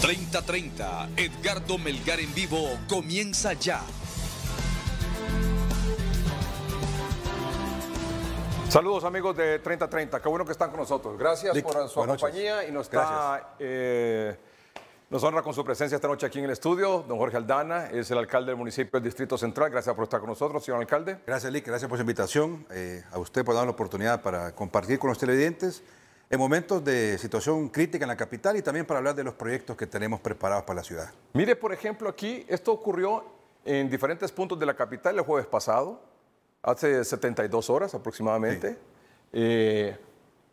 3030, Edgardo Melgar en vivo, comienza ya. Saludos amigos de 3030, qué bueno que están con nosotros. Gracias por su compañía y nos, eh, nos honra con su presencia esta noche aquí en el estudio. Don Jorge Aldana es el alcalde del municipio del Distrito Central. Gracias por estar con nosotros, señor alcalde. Gracias, Lick, gracias por su invitación. Eh, a usted por dar la oportunidad para compartir con los televidentes en momentos de situación crítica en la capital y también para hablar de los proyectos que tenemos preparados para la ciudad. Mire, por ejemplo, aquí esto ocurrió en diferentes puntos de la capital el jueves pasado, hace 72 horas aproximadamente. Eh,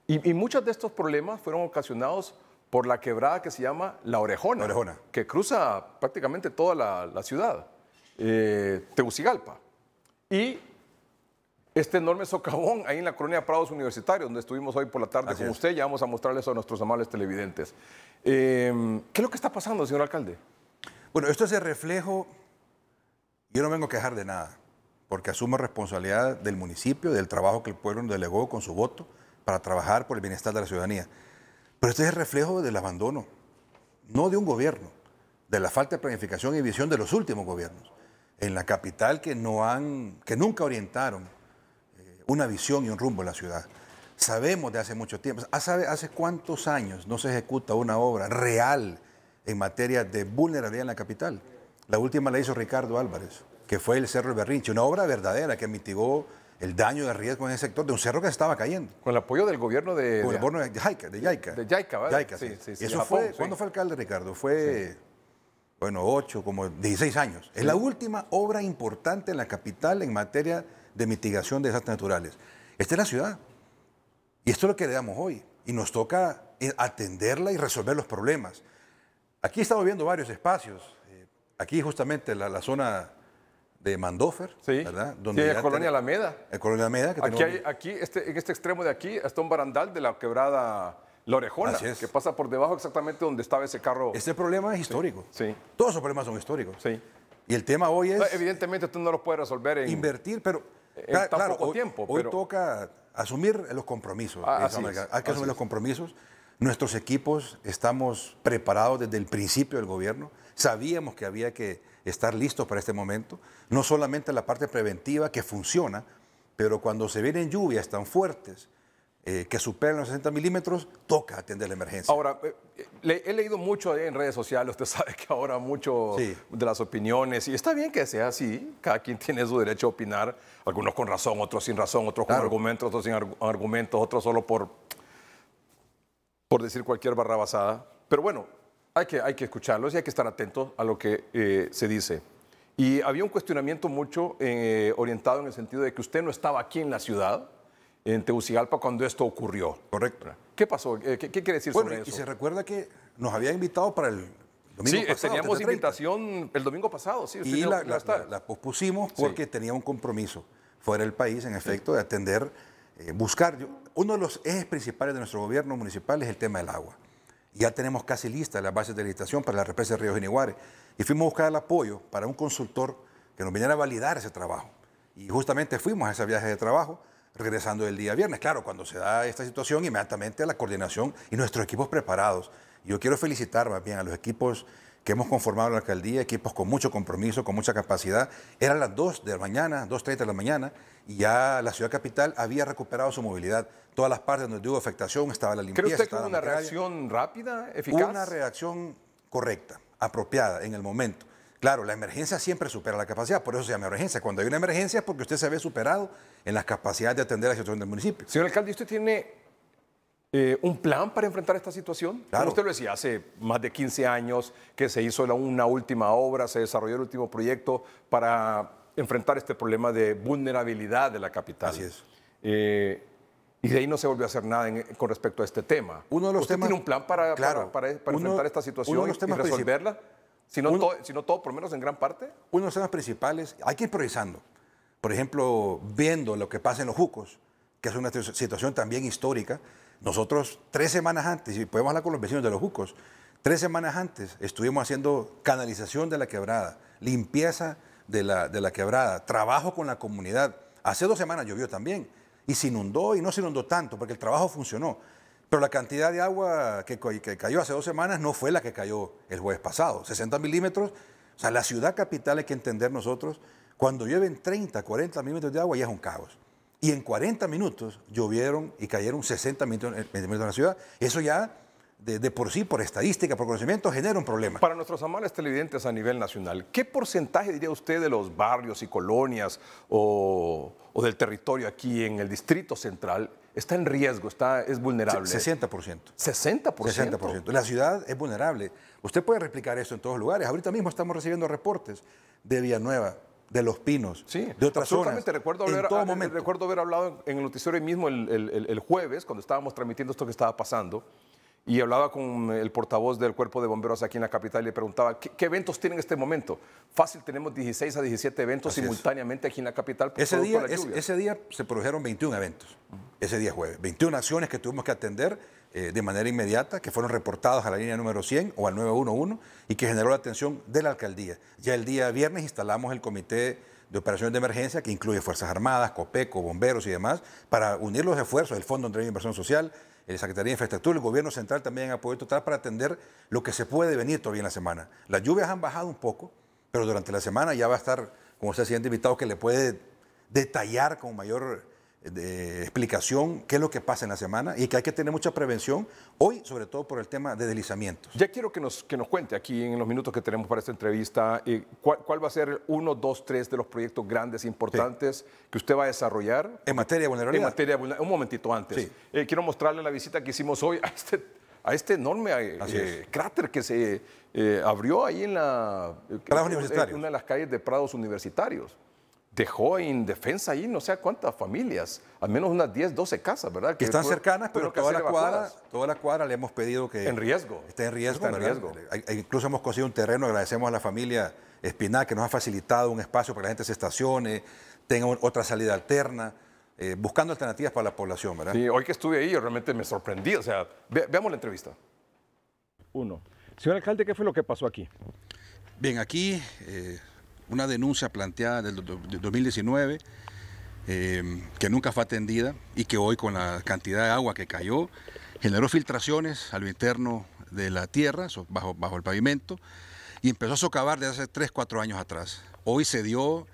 y, muchos de estos problemas fueron ocasionados por la quebrada que se llama La Orejona, que cruza prácticamente toda la, ciudad, eh, Tegucigalpa. Y este enorme socavón ahí en la colonia Prados Universitario, donde estuvimos hoy por la tarde con usted. Ya vamos a mostrarles a nuestros amables televidentes. Em, ¿Qué es lo que está pasando, señor alcalde? Bueno, esto es el reflejo. Yo no vengo a quejar de nada, porque asumo responsabilidad del municipio, del trabajo que el pueblo nos delegó con su voto para trabajar por el bienestar de la ciudadanía. Pero esto es el reflejo del abandono, no de un gobierno, de la falta de planificación y visión de los últimos gobiernos. En la capital que, no han, que nunca orientaron una visión y un rumbo en la ciudad. Sabemos de hace mucho tiempo, ah, hace cuántos años no se ejecuta una obra real en materia de vulnerabilidad en la capital? La última la hizo Ricardo Álvarez, que fue el Cerro Berrinche, una obra verdadera que mitigó el daño de riesgo en ese sector de un cerro que estaba cayendo. Con el apoyo del gobierno de... de Jaica De Jaica de sí. sí, Eso fue, ¿Cuándo fue alcalde, Ricardo? Fue, bueno, 8, como 16 años. Es la última obra importante en la capital en materia de mitigación de desastres naturales. Esta es la ciudad. Y esto es lo que le damos hoy. Y nos toca eh, atenderla y resolver los problemas. Aquí estamos viendo varios espacios. Eh, aquí justamente la, zona de Mandófer, sí. ¿verdad? Donde la Colonia Alameda. La Colonia Alameda. Que aquí, hay, aquí este, en este extremo de aquí, está un barandal de la quebrada Lorejona. Orejona, es. que pasa por debajo exactamente donde estaba ese carro. Este problema es histórico. Sí. Todos esos problemas son históricos. Sí. Y el tema hoy es... evidentemente tú no los puedes resolver en... Invertir, pero hoy, toca asumir los compromisos. Ah, Hay que asumir los compromisos. Nuestros equipos estamos preparados desde el principio del gobierno. Sabíamos que había que estar listos para este momento. No solamente la parte preventiva que funciona, pero cuando se vienen lluvias tan fuertes, eh, que superen los 60 milímetros, toca atender la emergencia. Ahora, eh, he leído mucho en redes sociales, usted sabe que ahora mucho de las opiniones, y está bien que sea así, cada quien tiene su derecho a opinar, algunos con razón, otros sin razón, otros con argumentos, otros sin argumentos, otros solo por, por decir cualquier barra basada. Pero bueno, hay que, hay que escucharlos y hay que estar atentos a lo que eh, se dice. Y había un cuestionamiento mucho orientado en el sentido de que usted no estaba aquí en la ciudad, en Tegucigalpa cuando esto ocurrió. Correcto. ¿Qué pasó? Eh, ¿Qué, quiere decir sobre eso? Y se recuerda que nos había invitado para el domingo eh, pasado. teníamos invitación el domingo pasado, sí. y la, la, pospusimos porque tenía un compromiso fuera del país, en efecto, de atender, eh, buscar. Uno de los ejes principales de nuestro gobierno municipal es el tema del agua. Ya tenemos casi lista las bases de licitación para la represa de Río Iniguares. Y fuimos a buscar el apoyo para un consultor que nos viniera a validar ese trabajo. Y justamente fuimos a ese viaje de trabajo regresando el día viernes. Claro, cuando se da esta situación, inmediatamente la coordinación y nuestros equipos preparados. Yo quiero felicitar más bien a los equipos que hemos conformado en la alcaldía, equipos con mucho compromiso, con mucha capacidad. Eran las 2 de la mañana, 2.30 de la mañana, y ya la ciudad capital había recuperado su movilidad. Todas las partes donde hubo afectación estaba la limpieza. ¿Cree usted que una reacción rápida, eficaz? Una reacción correcta, apropiada en el momento. Claro, la emergencia siempre supera la capacidad, por eso se llama emergencia. Cuando hay una emergencia es porque usted se ve superado en las capacidades de atender a la situación del municipio. Señor alcalde, ¿usted tiene eh, un plan para enfrentar esta situación? Claro. Como usted lo decía, hace más de 15 años que se hizo una última obra, se desarrolló el último proyecto para enfrentar este problema de vulnerabilidad de la capital. Así es. Eh, y de ahí no se volvió a hacer nada con respecto a este tema. ¿Usted tiene un plan para, enfrentar esta situación y resolverla? Si no, todo, por lo por menos en gran parte. Uno de los temas principales, hay que ir Por ejemplo, viendo lo que pasa en los Jucos, que es una situación también histórica, nosotros tres semanas antes, y podemos hablar con los vecinos de los Jucos, tres semanas antes estuvimos haciendo canalización de la quebrada, limpieza de la, de la quebrada, trabajo con la comunidad. Hace dos semanas llovió también y se inundó y no se inundó tanto porque el trabajo funcionó. Pero la cantidad de agua que, cayó hace dos semanas no fue la que cayó el jueves pasado, 60 milímetros. O sea, la ciudad capital hay que entender nosotros, cuando llueven 30, 40 milímetros de agua ya es un caos. Y en 40 minutos llovieron y cayeron 60 eh, milímetros en la ciudad. Eso ya de, por sí, por estadística, por conocimiento, genera un problema. Para nuestros amables televidentes a nivel nacional, ¿qué porcentaje diría usted de los barrios y colonias o del territorio aquí en el Distrito Central está en riesgo, está, es vulnerable. 60%. 60%. 60%. La ciudad es vulnerable. Usted puede replicar eso en todos los lugares. Ahorita mismo estamos recibiendo reportes de Villanueva, de Los Pinos, de otras zonas. Recuerdo haber, eh, recuerdo haber hablado en el noticiero mismo el jueves, cuando estábamos transmitiendo esto que estaba pasando y hablaba con el portavoz del cuerpo de bomberos aquí en la capital y le preguntaba, ¿qué, eventos tienen en este momento? Fácil, tenemos 16 a 17 eventos simultáneamente aquí en la capital. Ese día, la ese día se produjeron 21 eventos, ese día jueves, 21 acciones que tuvimos que atender eh, de manera inmediata, que fueron reportadas a la línea número 100 o al 911 y que generó la atención de la alcaldía. Ya el día viernes instalamos el comité de operaciones de emergencia que incluye Fuerzas Armadas, COPECO, bomberos y demás, para unir los esfuerzos del Fondo de Inversión Social, el Secretaría de Infraestructura, el Gobierno Central también ha podido tratar para atender lo que se puede venir todavía en la semana. Las lluvias han bajado un poco, pero durante la semana ya va a estar, como usted, siguiente invitado, que le puede detallar con mayor de explicación qué es lo que pasa en la semana y que hay que tener mucha prevención hoy, sobre todo por el tema de deslizamientos. Ya quiero que nos, que nos cuente aquí en los minutos que tenemos para esta entrevista eh, cuál, va a ser uno, dos, tres de los proyectos grandes, importantes que usted va a desarrollar. En materia de vulnerabilidad. En materia Un momentito antes. Eh, quiero mostrarle la visita que hicimos hoy a este, a este enorme eh, cráter que se abrió ahí en la... En una de las calles de Prados Universitarios dejó defensa ahí no sé cuántas familias, al menos unas 10, 12 casas, ¿verdad? Que están cercanas, pero toda la, cuadra, toda la cuadra le hemos pedido que... En riesgo. Esté en riesgo, está en riesgo. Eh, eh, incluso hemos conseguido un terreno, agradecemos a la familia Espinal que nos ha facilitado un espacio para que la gente se estacione, tenga otra salida alterna. Eh, buscando alternativas para la población, ¿verdad? Sí, hoy que estuve ahí yo realmente me sorprendí, o sea, veamos la entrevista. Uno. Señor alcalde, ¿qué fue lo que pasó aquí? Bien, aquí una denuncia planteada del 2019 eh, que nunca fue atendida y que hoy con la cantidad de agua que cayó generó filtraciones a lo interno de la tierra, bajo, el pavimento, y empezó a socavar desde hace 3, 4 años atrás. Hoy se dio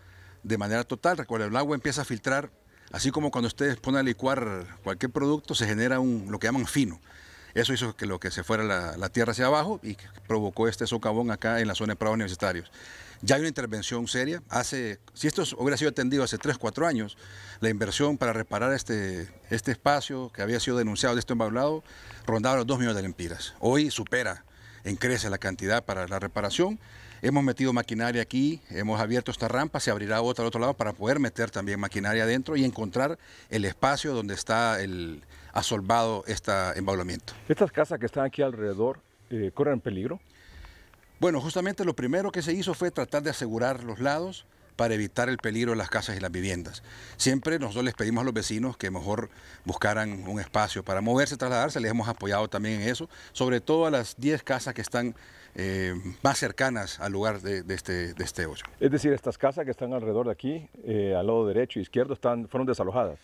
de manera total, recuerden, el agua empieza a filtrar, así como cuando ustedes ponen a licuar cualquier producto, se genera un, lo que llaman fino. Eso hizo que lo que se fuera la, tierra hacia abajo y provocó este socavón acá en la zona de prados universitarios. Ya hay una intervención seria. Hace, si esto hubiera sido atendido hace 3, 4 años, la inversión para reparar este, este espacio que había sido denunciado de este embaulado rondaba los 2 millones de lempiras. Hoy supera en crece la cantidad para la reparación. Hemos metido maquinaria aquí, hemos abierto esta rampa, se abrirá otra al otro lado para poder meter también maquinaria adentro y encontrar el espacio donde está el, ha solvado este embaulamiento. ¿Estas casas que están aquí alrededor eh, corren peligro? Bueno, justamente lo primero que se hizo fue tratar de asegurar los lados para evitar el peligro de las casas y las viviendas. Siempre nosotros les pedimos a los vecinos que mejor buscaran un espacio para moverse, trasladarse, les hemos apoyado también en eso, sobre todo a las 10 casas que están eh, más cercanas al lugar de, este, de este hoyo. Es decir, estas casas que están alrededor de aquí, eh, al lado derecho e izquierdo, están, fueron desalojadas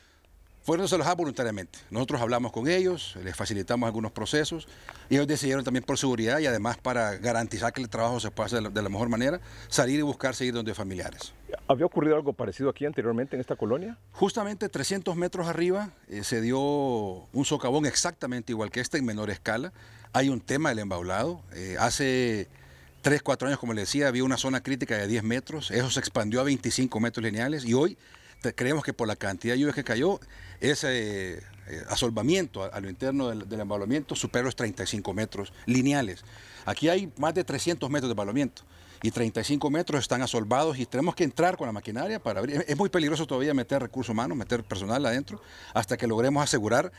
fueron a da voluntariamente. Nosotros hablamos con ellos, les facilitamos algunos procesos. y Ellos decidieron también por seguridad y además para garantizar que el trabajo se pueda hacer de la mejor manera, salir y buscar seguir donde familiares. ¿Había ocurrido algo parecido aquí anteriormente en esta colonia? Justamente 300 metros arriba eh, se dio un socavón exactamente igual que este en menor escala. Hay un tema del embaulado. Eh, hace 3, 4 años, como les decía, había una zona crítica de 10 metros. Eso se expandió a 25 metros lineales y hoy creemos que por la cantidad de lluvias que cayó, ese eh, asolvamiento a, lo interno del, del embalamiento supera los 35 metros lineales. Aquí hay más de 300 metros de embalamiento y 35 metros están asolvados y tenemos que entrar con la maquinaria para abrir. Es muy peligroso todavía meter recursos humanos, meter personal adentro, hasta que logremos asegurar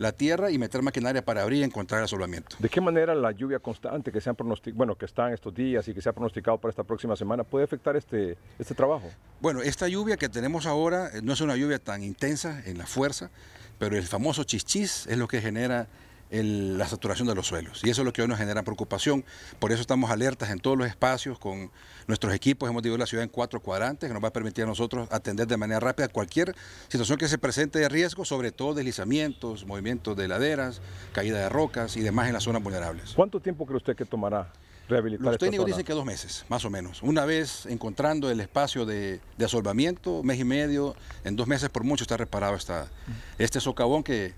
la tierra y meter maquinaria para abrir y encontrar asolamiento. ¿De qué manera la lluvia constante que se han bueno, que están estos días y que se ha pronosticado para esta próxima semana puede afectar este, este trabajo? Bueno, esta lluvia que tenemos ahora eh, no es una lluvia tan intensa en la fuerza, pero el famoso chichis es lo que genera la saturación de los suelos. Y eso es lo que hoy nos genera preocupación. Por eso estamos alertas en todos los espacios con nuestros equipos. Hemos dividido la ciudad en cuatro cuadrantes que nos va a permitir a nosotros atender de manera rápida cualquier situación que se presente de riesgo, sobre todo deslizamientos, movimientos de laderas, caída de rocas y demás en las zonas vulnerables. ¿Cuánto tiempo cree usted que tomará rehabilitar los técnicos dicen que dos meses, más o menos. Una vez encontrando el espacio de, de asolvamiento, mes y medio, en dos meses por mucho está reparado esta, este socavón que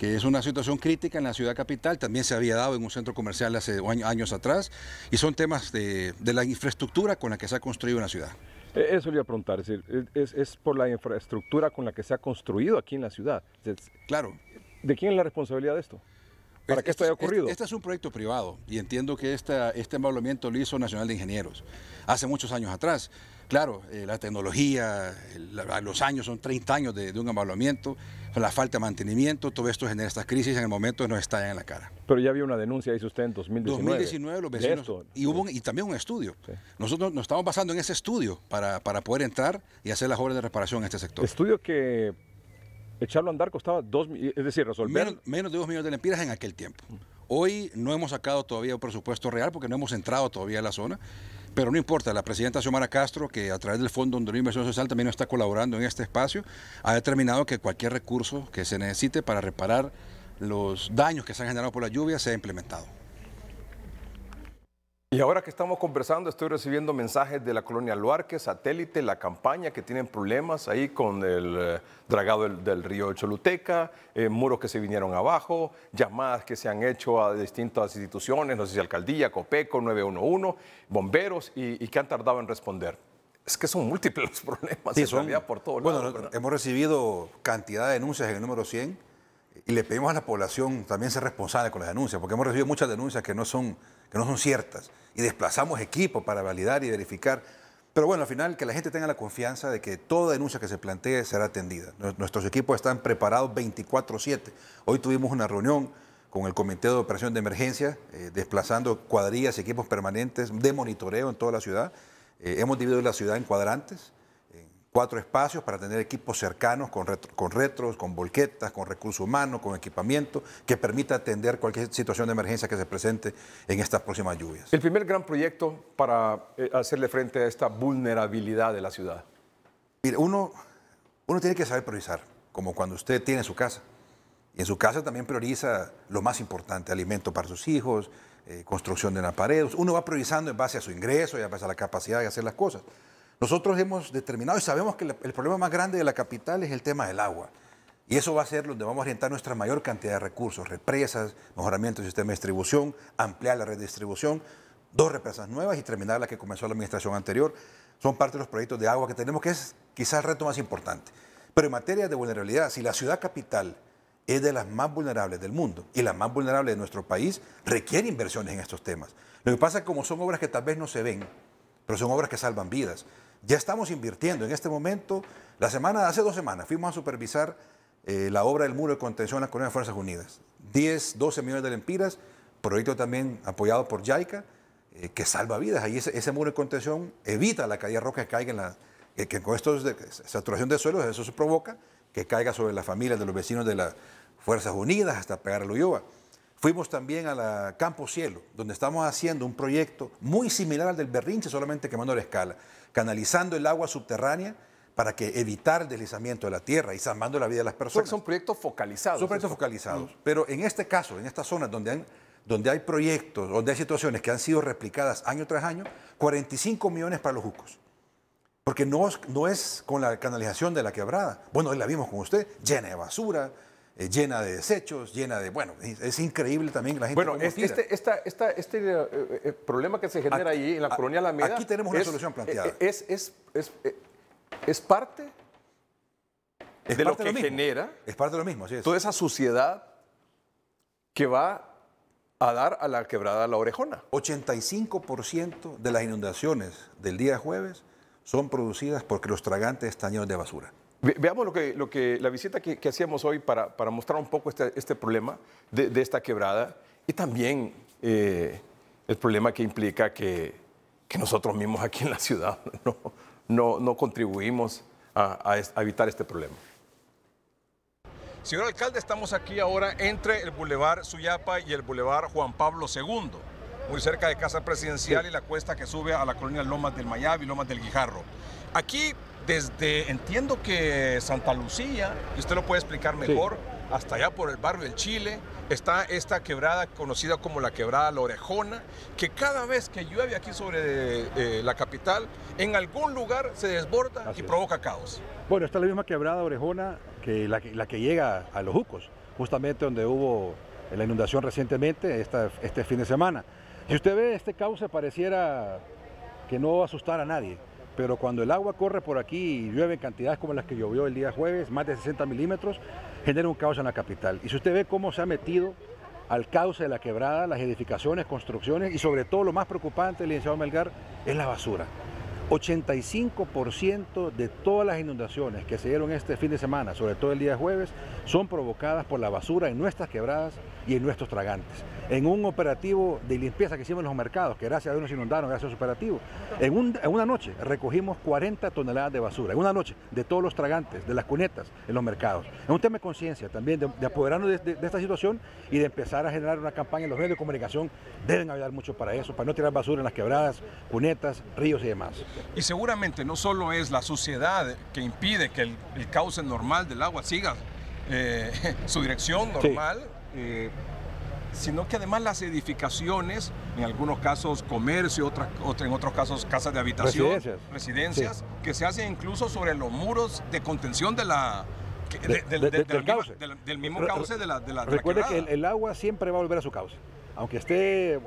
que es una situación crítica en la ciudad capital, también se había dado en un centro comercial hace años atrás, y son temas de, de la infraestructura con la que se ha construido una ciudad. E, eso le iba a preguntar, es, es, por la infraestructura con la que se ha construido aquí en la ciudad. claro. ¿De quién es la responsabilidad de esto? ¿Para qué esto haya este ocurrido? Este, es un proyecto privado y entiendo que esta, este embalamiento lo hizo Nacional de Ingenieros hace muchos años atrás. Claro, eh, la tecnología, los años son 30 años de, de un embalamiento la falta de mantenimiento, todo esto genera estas crisis en el momento nos está en la cara. Pero ya había una denuncia, dice usted, en 2019. 2019 los vecinos, y, hubo, y también un estudio. Nosotros nos estamos basando en ese estudio para, poder entrar y hacer las obras de reparación en este sector. Estudio que echarlo a andar costaba dos, es decir, resolver... Menos, de dos millones de lempiras en aquel tiempo. Mm. Hoy no hemos sacado todavía un presupuesto real porque no hemos entrado todavía a la zona. Pero no importa, la presidenta Xiomara Castro, que a través del Fondo de Inversión Social también está colaborando en este espacio, ha determinado que cualquier recurso que se necesite para reparar los daños que se han generado por la lluvia se ha implementado. Y ahora que estamos conversando, estoy recibiendo mensajes de la colonia Luarque, Satélite, La Campaña, que tienen problemas ahí con el eh, dragado del, río Choluteca, eh, muros que se vinieron abajo, llamadas que se han hecho a distintas instituciones, no sé si alcaldía, Copeco, 911, bomberos, y, que han tardado en responder. Es que son múltiples los problemas, en por todo bueno, Bueno, hemos recibido cantidad de denuncias en el número 100 y le pedimos a la población también ser responsable con las denuncias, porque hemos recibido muchas denuncias que no son, que no son ciertas. Y desplazamos equipos para validar y verificar. Pero bueno, al final que la gente tenga la confianza de que toda denuncia que se plantee será atendida. Nuestros equipos están preparados 24/7. Hoy tuvimos una reunión con el Comité de Operación de Emergencia, eh, desplazando cuadrillas y equipos permanentes de monitoreo en toda la ciudad. Eh, hemos dividido la ciudad en cuadrantes cuatro espacios para tener equipos cercanos con, con retros, con volquetas, con recursos humanos, con equipamiento que permita atender cualquier situación de emergencia que se presente en estas próximas lluvias. El primer gran proyecto para eh, hacerle frente a esta vulnerabilidad de la ciudad. Mire, uno, uno tiene que saber priorizar, como cuando usted tiene su casa. Y en su casa también prioriza lo más importante, alimento para sus hijos, eh, construcción de una Uno va priorizando en base a su ingreso y en base a la capacidad de hacer las cosas. Nosotros hemos determinado y sabemos que el problema más grande de la capital es el tema del agua. Y eso va a ser donde vamos a orientar nuestra mayor cantidad de recursos, represas, mejoramiento del sistema de distribución, ampliar la red de distribución, dos represas nuevas y terminar la que comenzó la administración anterior. Son parte de los proyectos de agua que tenemos, que es quizás el reto más importante. Pero en materia de vulnerabilidad, si la ciudad capital es de las más vulnerables del mundo y la más vulnerable de nuestro país, requiere inversiones en estos temas. Lo que pasa es que como son obras que tal vez no se ven, pero son obras que salvan vidas. Ya estamos invirtiendo en este momento. La semana, hace dos semanas, fuimos a supervisar eh, la obra del muro de contención en la Colonia de Fuerzas Unidas. 10, 12 millones de lempiras, proyecto también apoyado por JICA, eh, que salva vidas. Ahí ese, muro de contención evita la caída roca que caiga en la. que, con esto de, saturación de suelos, eso se provoca que caiga sobre las familias de los vecinos de las Fuerzas Unidas hasta pegar a Uyuba. Fuimos también a la Campo Cielo, donde estamos haciendo un proyecto muy similar al del Berrinche, solamente quemando la escala, canalizando el agua subterránea para que evitar el deslizamiento de la tierra y salvando la vida de las personas. son proyectos focalizados. Son proyectos focalizados. Pero en este caso, en esta zona donde, donde hay proyectos, donde hay situaciones que han sido replicadas año tras año, 45 millones para los jucos. Porque no, no es con la canalización de la quebrada. Bueno, hoy la vimos con usted, llena de basura, eh, llena de desechos, llena de... Bueno, es, increíble también la gente. Bueno, este, este eh, eh, problema que se genera ahí en la de colonia Alameda... Aquí tenemos una solución planteada. Es, parte de lo que genera... Es parte de lo mismo, Toda esa suciedad que va a dar a la quebrada La Orejona. 85% de las inundaciones del día jueves son producidas porque los tragantes están llenos de basura veamos lo que, lo que, la visita que, hacíamos hoy para, para, mostrar un poco este, este problema de, esta quebrada y también eh, el problema que implica que, que, nosotros mismos aquí en la ciudad no, no, no contribuimos a, a evitar este problema. Señor alcalde, estamos aquí ahora entre el Boulevard Suyapa y el Boulevard Juan Pablo II, muy cerca de Casa Presidencial y la cuesta que sube a la colonia Lomas del Mayab y Lomas del Guijarro. Aquí desde, entiendo que Santa Lucía, y usted lo puede explicar mejor, hasta allá por el barrio del Chile, está esta quebrada conocida como la quebrada La Orejona, que cada vez que llueve aquí sobre eh, eh, la capital, en algún lugar se desborda y provoca caos. Bueno, está la misma quebrada Orejona que la, que llega a Los Jucos, justamente donde hubo la inundación recientemente, este fin de semana. Si usted ve este caos, se pareciera que no va a asustar a nadie, pero cuando el agua corre por aquí y llueve en cantidades como las que llovió el día jueves, más de 60 milímetros, genera un caos en la capital. Y si usted ve cómo se ha metido al cauce de la quebrada, las edificaciones, construcciones y sobre todo lo más preocupante, licenciado Melgar, es la basura. 85% de todas las inundaciones que se dieron este fin de semana, sobre todo el día jueves, son provocadas por la basura en nuestras quebradas y en nuestros tragantes en un operativo de limpieza que hicimos en los mercados, que gracias a Dios nos inundaron, gracias a su operativo, en, una noche recogimos 40 toneladas de basura, en una noche, de todos los tragantes, de las cunetas en los mercados. Es un tema de conciencia también, de, apoderarnos de, esta situación y de empezar a generar una campaña. en Los medios de comunicación deben ayudar mucho para eso, para no tirar basura en las quebradas, cunetas, ríos y demás. Y seguramente no solo es la sociedad que impide que el, cauce normal del agua siga eh, su dirección normal. Eh, sino que además las edificaciones, en algunos casos comercio, en otros casos casas de habitación, residencias, que se hacen incluso sobre los muros de contención de la, del, Mismo, del, mismo cauce de la, de la, Recuerde que el, agua siempre va a volver a su cauce. Aunque esté eh,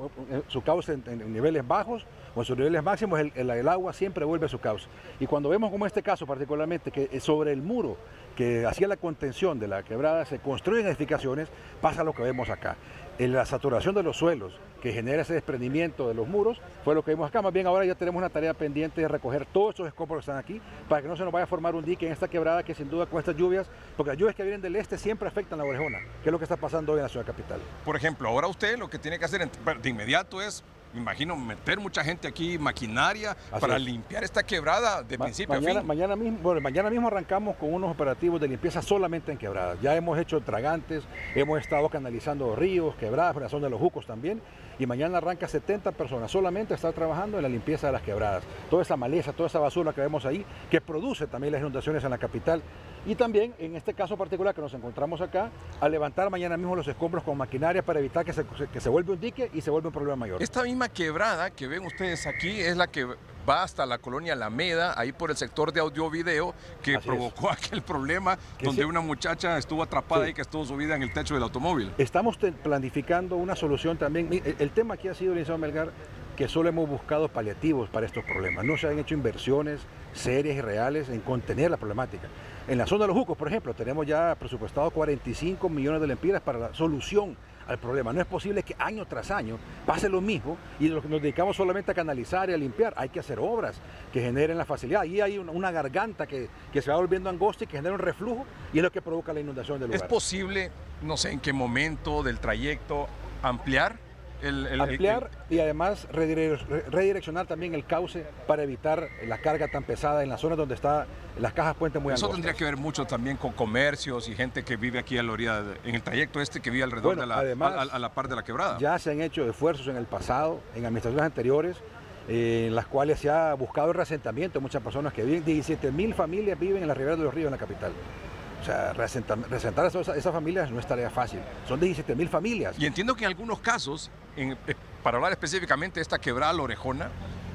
su cauce en, niveles bajos o en sus niveles máximos, el, agua siempre vuelve a su cauce. Y cuando vemos como este caso particularmente, que sobre el muro que hacía la contención de la quebrada se construyen edificaciones, pasa lo que vemos acá la saturación de los suelos que genera ese desprendimiento de los muros fue lo que vimos acá. Más bien ahora ya tenemos una tarea pendiente de recoger todos esos escombros que están aquí para que no se nos vaya a formar un dique en esta quebrada que sin duda con estas lluvias, porque las lluvias que vienen del este siempre afectan la orejona, que es lo que está pasando hoy en la ciudad capital. Por ejemplo, ahora usted lo que tiene que hacer de inmediato es imagino, meter mucha gente aquí, maquinaria, para limpiar esta quebrada de principio a fin. Mañana mismo, bueno, mañana mismo arrancamos con unos operativos de limpieza solamente en quebradas. Ya hemos hecho tragantes, hemos estado canalizando ríos, quebradas, la zona de los jucos también. Y mañana arranca 70 personas solamente a estar trabajando en la limpieza de las quebradas. Toda esa maleza, toda esa basura que vemos ahí, que produce también las inundaciones en la capital y también, en este caso particular que nos encontramos acá, a levantar mañana mismo los escombros con maquinaria para evitar que se, que vuelva un dique y se vuelva un problema mayor. Esta misma quebrada que ven ustedes aquí es la que va hasta la colonia Alameda, ahí por el sector de audio-video, que provocó aquel problema donde una muchacha estuvo atrapada y que estuvo subida en el techo del automóvil. Estamos planificando una solución también. El, tema aquí ha sido, licenciado Melgar, que solo hemos buscado paliativos para estos problemas. No se han hecho inversiones, serias y reales en contener la problemática. En la zona de los Jucos, por ejemplo, tenemos ya presupuestado 45 millones de lempiras para la solución al problema. No es posible que año tras año pase lo mismo y nos dedicamos solamente a canalizar y a limpiar. Hay que hacer obras que generen la facilidad. Ahí hay una, garganta que, que se va volviendo angosta y que genera un reflujo y es lo que provoca la inundación del lugar. ¿Es posible, no sé en qué momento del trayecto, ampliar ampliar y además redireccionar también el cauce para evitar la carga tan pesada en las zonas donde están las cajas puentes muy Eso tendría que ver mucho también con comercios y gente que vive aquí a la en el trayecto este que vive alrededor de la, además, a, la par de la quebrada. Ya se han hecho esfuerzos en el pasado, en administraciones anteriores, eh, en las cuales se ha buscado el reasentamiento de muchas personas que viven. 17 mil familias viven en la ribera de los ríos en la capital. O sea, resentar, a esas, familias no es tarea fácil. Son 17 mil familias. Y entiendo que en algunos casos eh, para hablar específicamente de esta quebrada la orejona,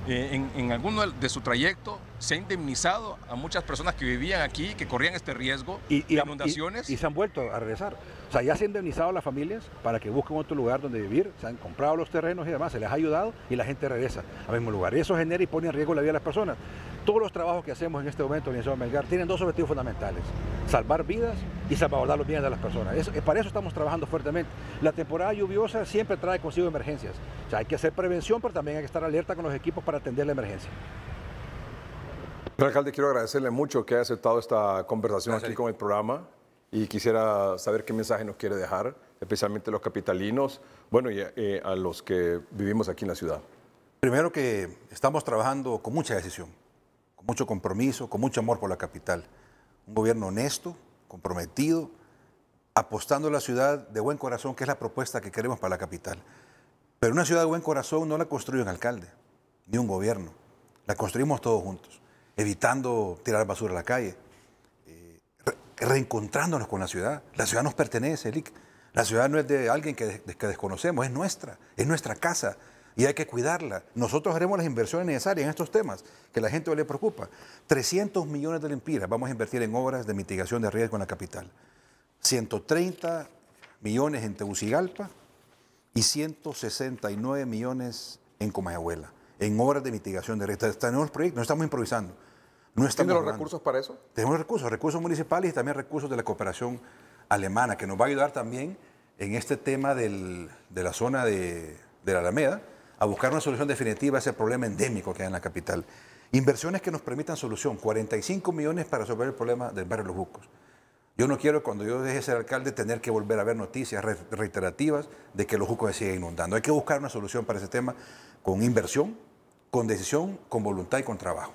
eh, en, alguno de su trayecto se ha indemnizado a muchas personas que vivían aquí, que corrían este riesgo y, de inundaciones. Y, se han vuelto a regresar. O sea, ya se han indemnizado a las familias para que busquen otro lugar donde vivir, se han comprado los terrenos y demás, se les ha ayudado y la gente regresa al mismo lugar. Y eso genera y pone en riesgo la vida de las personas. Todos los trabajos que hacemos en este momento en de Melgar tienen dos objetivos fundamentales, salvar vidas y salvaguardar los bienes de las personas. Eh, para eso estamos trabajando fuertemente. La temporada lluviosa siempre trae consigo emergencias. O sea, hay que hacer prevención, pero también hay que estar alerta con los equipos para atender la emergencia alcalde, quiero agradecerle mucho que haya aceptado esta conversación aquí con el programa y quisiera saber qué mensaje nos quiere dejar, especialmente los capitalinos, bueno, y a, eh, a los que vivimos aquí en la ciudad. Primero que estamos trabajando con mucha decisión, con mucho compromiso, con mucho amor por la capital. Un gobierno honesto, comprometido, apostando a la ciudad de buen corazón, que es la propuesta que queremos para la capital. Pero una ciudad de buen corazón no la construye un alcalde, ni un gobierno. La construimos todos juntos evitando tirar basura a la calle, eh, reencontrándonos con la ciudad. La ciudad nos pertenece, Eric. La ciudad no es de alguien que, desconocemos, es nuestra, es nuestra casa y hay que cuidarla. Nosotros haremos las inversiones necesarias en estos temas que la gente le preocupa. 300 millones de lempiras vamos a invertir en obras de mitigación de riesgo en la capital. 130 millones en Tegucigalpa y 169 millones en Comayagüela, en obras de mitigación de riesgo. Tenemos proyectos, no estamos improvisando. No ¿Tiene los recursos para eso? Tenemos recursos, recursos municipales y también recursos de la cooperación alemana, que nos va a ayudar también en este tema de la zona de, la Alameda a buscar una solución definitiva a ese problema endémico que hay en la capital. Inversiones que nos permitan solución, 45 millones para resolver el problema del barrio Los Bucos. Yo no quiero, cuando yo deje de ser alcalde, tener que volver a ver noticias reiterativas de que Los Bucos se sigue inundando. Hay que buscar una solución para ese tema con inversión, con decisión, con voluntad y con trabajo.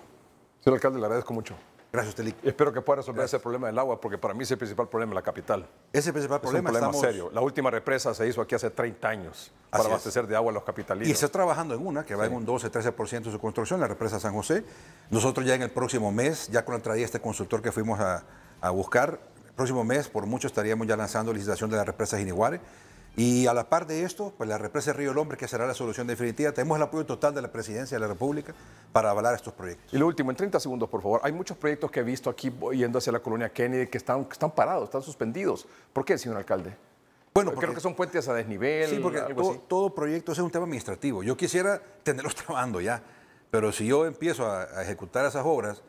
Señor alcalde, le agradezco mucho. Gracias, Telic. Espero que pueda resolver ese problema del agua, porque para mí es el principal problema de la capital. Ese principal problema es un problema serio. La última represa se hizo aquí hace 30 años para abastecer de agua a los capitalinos. Y está trabajando en una que va en un 12-13% de su construcción, la represa San José. Nosotros ya en el próximo mes, ya con la entrada de este consultor que fuimos a, buscar, el próximo mes por mucho estaríamos ya lanzando licitación de la represa Giniguare y a la par de esto, pues la represa Río del Hombre, que será la solución definitiva, tenemos el apoyo total de la Presidencia de la República para avalar estos proyectos. Y lo último, en 30 segundos, por favor. Hay muchos proyectos que he visto aquí yendo hacia la colonia Kennedy que están, están parados, están suspendidos. ¿Por qué, señor alcalde? Bueno, porque, creo que son puentes a desnivel. Sí, porque todo, proyecto es un tema administrativo. Yo quisiera tenerlos trabajando ya, pero si yo empiezo a, ejecutar esas obras,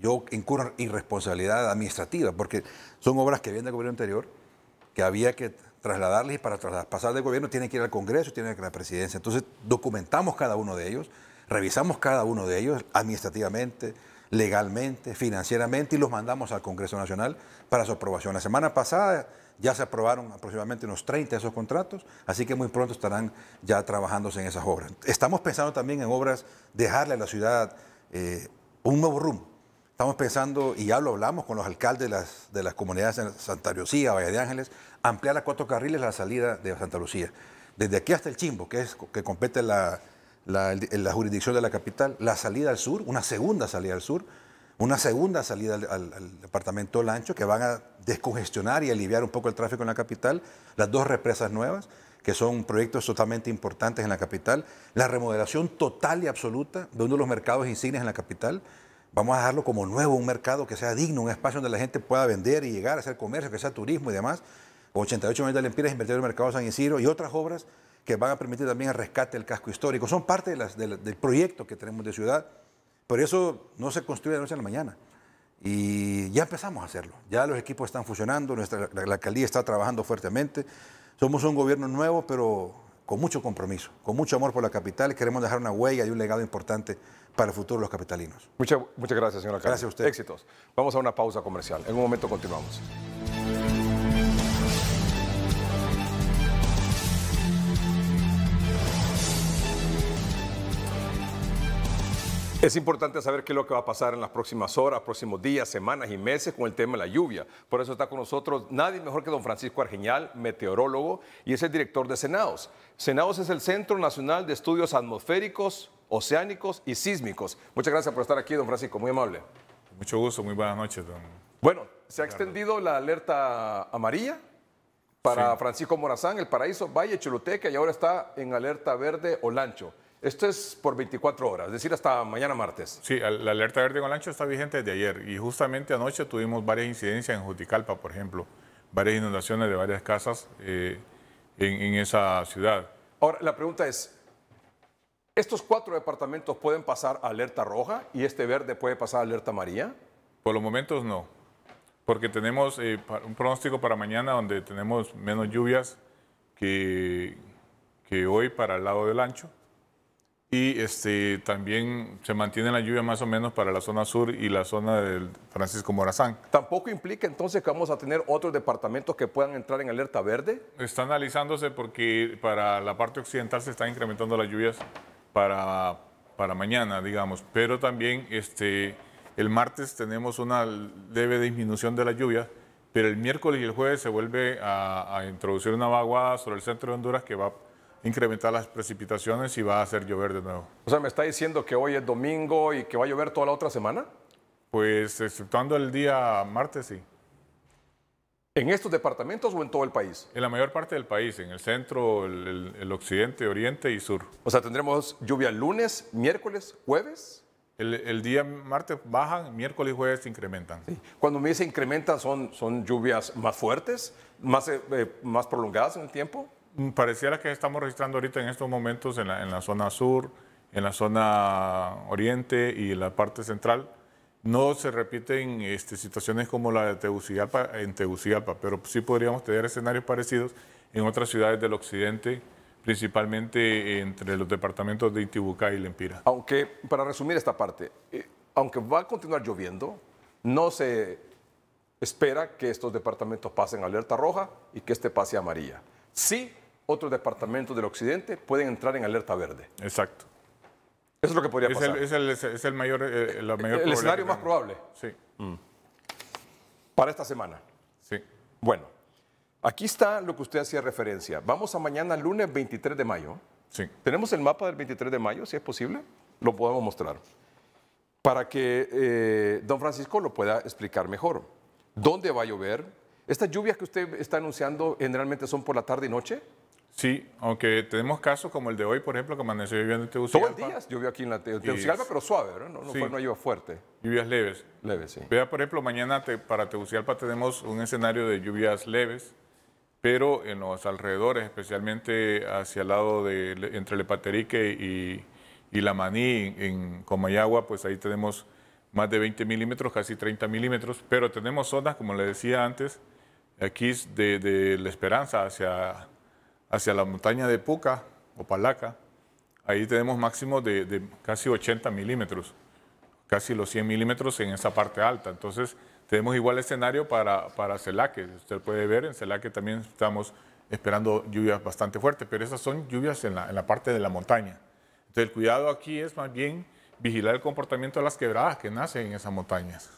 yo incurro irresponsabilidad administrativa, porque son obras que vienen del gobierno anterior, que había que trasladarles y para pasar del gobierno tienen que ir al Congreso, tienen que ir a la presidencia. Entonces documentamos cada uno de ellos, revisamos cada uno de ellos administrativamente, legalmente, financieramente y los mandamos al Congreso Nacional para su aprobación. La semana pasada ya se aprobaron aproximadamente unos 30 de esos contratos, así que muy pronto estarán ya trabajándose en esas obras. Estamos pensando también en obras, dejarle a la ciudad eh, un nuevo rumbo Estamos pensando, y ya lo hablamos con los alcaldes de las, comunidades de Santa Lucía, Valle de Ángeles, ampliar a cuatro carriles la salida de Santa Lucía. Desde aquí hasta el Chimbo, que, es, que compete la, la, jurisdicción de la capital, la salida al sur, una segunda salida al sur, una segunda salida al, al, departamento Lancho, que van a descongestionar y aliviar un poco el tráfico en la capital, las dos represas nuevas, que son proyectos totalmente importantes en la capital, la remodelación total y absoluta de uno de los mercados insignes en la capital, vamos a darlo como nuevo, un mercado que sea digno, un espacio donde la gente pueda vender y llegar a hacer comercio, que sea turismo y demás. 88 millones de lempiras invertidos en el mercado San Isidro y otras obras que van a permitir también el rescate del casco histórico. Son parte del proyecto que tenemos de ciudad, pero eso no se construye de noche a la mañana. Y ya empezamos a hacerlo. Ya los equipos están funcionando, nuestra, la alcaldía está trabajando fuertemente. Somos un gobierno nuevo, pero con mucho compromiso, con mucho amor por la capital. Queremos dejar una huella y un legado importante para el futuro de los capitalinos. Muchas, muchas gracias, señora alcalde. Gracias a usted. Éxitos. Vamos a una pausa comercial. En un momento continuamos. Es importante saber qué es lo que va a pasar en las próximas horas, próximos días, semanas y meses con el tema de la lluvia. Por eso está con nosotros nadie mejor que don Francisco Argeñal, meteorólogo, y es el director de Senaos. Senaos es el Centro Nacional de Estudios Atmosféricos, Oceánicos y Sísmicos. Muchas gracias por estar aquí, don Francisco, muy amable. Mucho gusto, muy buenas noches, don. Bueno, se ha extendido la alerta amarilla para Francisco Morazán, El Paraíso, Valle, Choluteca y ahora está en alerta verde Olancho. Esto es por 24 horas, es decir, hasta mañana martes. Sí, la alerta verde con ancho está vigente desde ayer y justamente anoche tuvimos varias incidencias en Juticalpa, por ejemplo, varias inundaciones de varias casas eh, en, esa ciudad. Ahora, la pregunta es, ¿estos cuatro departamentos pueden pasar a alerta roja y este verde puede pasar a alerta amarilla? Por los momentos no, porque tenemos eh, un pronóstico para mañana donde tenemos menos lluvias que, que hoy para el lado del ancho. Y este, también se mantiene la lluvia más o menos para la zona sur y la zona del Francisco Morazán. ¿Tampoco implica entonces que vamos a tener otros departamentos que puedan entrar en alerta verde? Está analizándose porque para la parte occidental se están incrementando las lluvias para, para mañana, digamos. Pero también este, el martes tenemos una leve disminución de la lluvia, pero el miércoles y el jueves se vuelve a, a introducir una vaguada sobre el centro de Honduras que va a incrementar las precipitaciones y va a hacer llover de nuevo. O sea, ¿me está diciendo que hoy es domingo y que va a llover toda la otra semana? Pues exceptuando el día martes, sí. ¿En estos departamentos o en todo el país? En la mayor parte del país, en el centro, el, occidente, oriente y sur. O sea, tendremos lluvia lunes, miércoles, jueves. El, día martes bajan, miércoles y jueves incrementan. Sí. Cuando me dice incrementan, ¿son, son lluvias más fuertes, más, eh, eh, más prolongadas en el tiempo? pareciera que estamos registrando ahorita en estos momentos en la, zona sur, en la zona oriente y en la parte central, no se repiten este, situaciones como la de Tegucigalpa en Tegucigalpa, pero sí podríamos tener escenarios parecidos en otras ciudades del occidente, principalmente entre los departamentos de Intibucá y Lempira. Aunque, para resumir esta parte, eh, aunque va a continuar lloviendo, no se espera que estos departamentos pasen alerta roja y que este pase amarilla. Sí otros departamentos del occidente pueden entrar en alerta verde. Exacto. Eso es lo que podría es El, es, el, mayor, eh, eh, escenario más probable. Sí. Mm. Para esta semana. Sí. Bueno, aquí está lo que usted hacía referencia. Vamos a mañana, lunes 23 de mayo. Sí. Tenemos el mapa del 23 de mayo, si es posible. Lo podemos mostrar. Para que eh, don Francisco lo pueda explicar mejor. ¿Dónde va a llover? Estas lluvias que usted está anunciando generalmente son por la tarde y noche. Sí, aunque tenemos casos como el de hoy, por ejemplo, que amaneció lloviendo en Tegucigalpa. Todos los días llovió aquí en la pero suave, ¿no? No, fue fuerte. Lluvias leves. Leves, sí. Vea, por ejemplo, mañana para Tegucigalpa tenemos un escenario de lluvias leves, pero en los alrededores, especialmente hacia el lado de, entre Lepaterique y, y La Maní, en Comayagua, pues ahí tenemos más de 20 milímetros, casi 30 milímetros, pero tenemos zonas, como le decía antes, aquí de, de La Esperanza hacia hacia la montaña de Puca o Palaca, ahí tenemos máximo de, casi 80 milímetros, casi los 100 milímetros en esa parte alta. Entonces, tenemos igual escenario para, para Usted puede ver, en Celaque también estamos esperando lluvias bastante fuertes, pero esas son lluvias en la, en la parte de la montaña. Entonces, el cuidado aquí es más bien vigilar el comportamiento de las quebradas que nacen en esas montañas,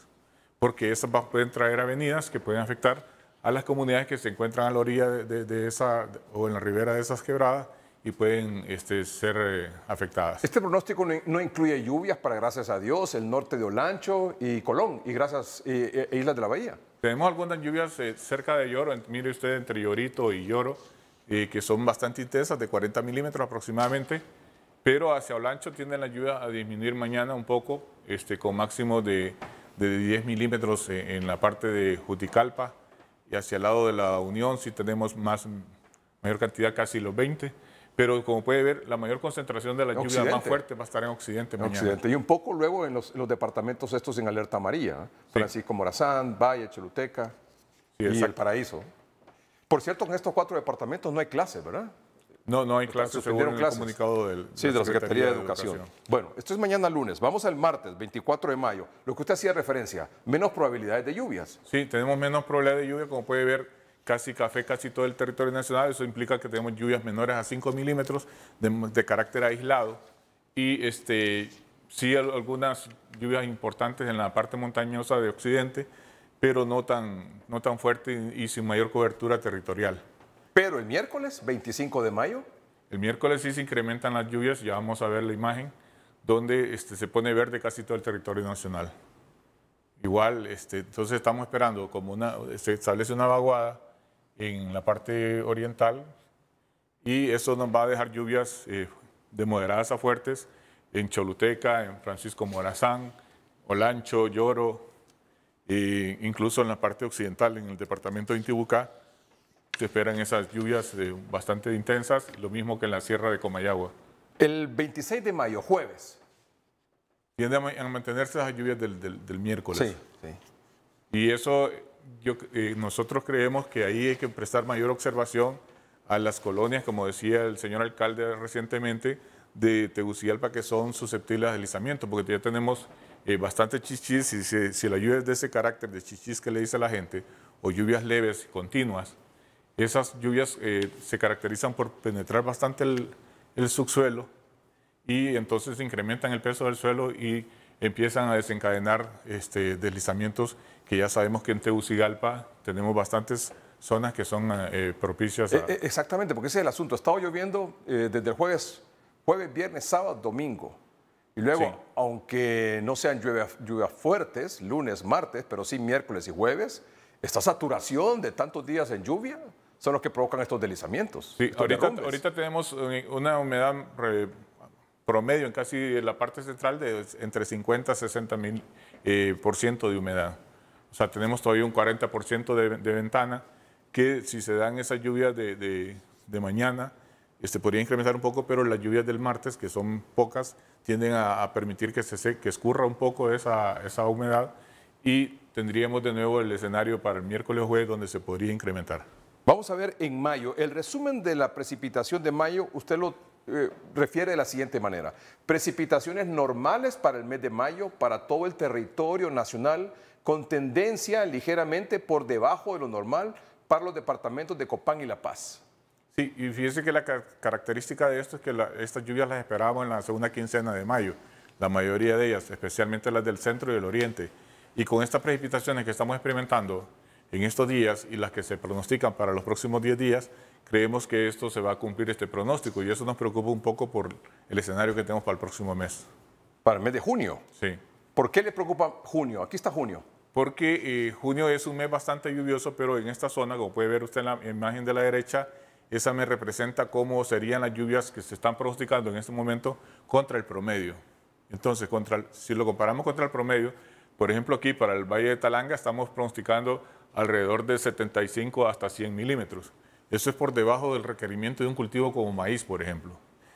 porque esas pueden traer avenidas que pueden afectar a las comunidades que se encuentran a la orilla de, esa o en la ribera de esas quebradas y pueden este, ser eh, afectadas. Este pronóstico no, incluye lluvias para, gracias a Dios, el norte de Olancho y Colón y gracias e, e, Islas de la Bahía. Tenemos algunas lluvias eh, cerca de Lloro, mire usted, entre Llorito y Lloro, eh, que son bastante intensas, de 40 milímetros aproximadamente, pero hacia Olancho tienden la lluvia a disminuir mañana un poco, este, con máximo de, 10 milímetros en, en la parte de Juticalpa y hacia el lado de la Unión sí tenemos más, mayor cantidad, casi los 20. Pero como puede ver, la mayor concentración de la lluvia más fuerte va a estar en Occidente Occidente. Y un poco luego en los, departamentos estos en alerta amarilla. ¿eh? Francisco Morazán, Valle, Choluteca y El Paraíso. Por cierto, en estos cuatro departamentos no hay clases, ¿verdad? No, no hay clases. Suspendieron clases. comunicado del, sí, de la Secretaría, de, Educación. Bueno, esto es mañana lunes. Vamos al martes, 24 de mayo. Lo que usted hacía referencia, menos probabilidades de lluvias. Sí, tenemos menos probabilidades de lluvia, como puede ver, casi café, casi todo el territorio nacional. Eso implica que tenemos lluvias menores a 5 milímetros de, carácter aislado. Y este, sí, algunas lluvias importantes en la parte montañosa de Occidente, pero no tan, no tan fuerte y sin mayor cobertura territorial. Pero el miércoles, 25 de mayo. El miércoles sí se incrementan las lluvias, ya vamos a ver la imagen, donde este, se pone verde casi todo el territorio nacional. Igual, este, entonces estamos esperando, como una, se establece una vaguada en la parte oriental y eso nos va a dejar lluvias eh, de moderadas a fuertes en Choluteca, en Francisco Morazán, Olancho, Lloro, e incluso en la parte occidental, en el departamento de Intibucá se esperan esas lluvias eh, bastante intensas, lo mismo que en la Sierra de Comayagua. El 26 de mayo, jueves. Tienden a mantenerse las lluvias del, miércoles. Sí, Y eso, yo, eh, nosotros creemos que ahí hay que prestar mayor observación a las colonias, como decía el señor alcalde recientemente, de Tegucigalpa que son susceptibles de deslizamiento, porque ya tenemos eh, bastante chichis y si, la lluvia es de ese carácter de chichis que le dice la gente, o lluvias leves y continuas, esas lluvias eh, se caracterizan por penetrar bastante el, subsuelo y entonces incrementan el peso del suelo y empiezan a desencadenar este, deslizamientos que ya sabemos que en Tegucigalpa tenemos bastantes zonas que son eh, propicias. Eh, exactamente, porque ese es el asunto. Ha estado lloviendo desde el jueves, jueves, viernes, sábado, domingo. Y luego, aunque no sean lluvias, lluvias fuertes, lunes, martes, pero sí miércoles y jueves, esta saturación de tantos días en lluvia, son los que provocan estos deslizamientos. Sí, ahorita, tenemos una humedad promedio en casi la parte central de entre 50 a 60 mil eh, por ciento de humedad. O sea, tenemos todavía un 40% de, de ventana que si se dan esas lluvias de, mañana, este, podría incrementar un poco, pero las lluvias del martes, que son pocas, tienden a, permitir que, se, que escurra un poco esa, esa humedad y tendríamos de nuevo el escenario para el miércoles o jueves donde se podría incrementar. Vamos a ver en mayo. El resumen de la precipitación de mayo, usted lo eh, refiere de la siguiente manera. Precipitaciones normales para el mes de mayo, para todo el territorio nacional, con tendencia ligeramente por debajo de lo normal para los departamentos de Copán y La Paz. Sí, y fíjese que la característica de esto es que estas lluvias las esperábamos en la segunda quincena de mayo, la mayoría de ellas, especialmente las del centro y del oriente. Y con estas precipitaciones que estamos experimentando, en estos días y las que se pronostican para los próximos 10 días, creemos que esto se va a cumplir este pronóstico y eso nos preocupa un poco por el escenario que tenemos para el próximo mes. Para el mes de junio. Sí. ¿Por qué le preocupa junio? Aquí está junio. Porque eh, junio es un mes bastante lluvioso, pero en esta zona, como puede ver usted en la imagen de la derecha, esa me representa cómo serían las lluvias que se están pronosticando en este momento contra el promedio. Entonces, contra si lo comparamos contra el promedio, por ejemplo, aquí para el Valle de Talanga estamos pronosticando alrededor de 75 hasta 100 milímetros. Eso es por debajo del requerimiento de un cultivo como maíz, por ejemplo.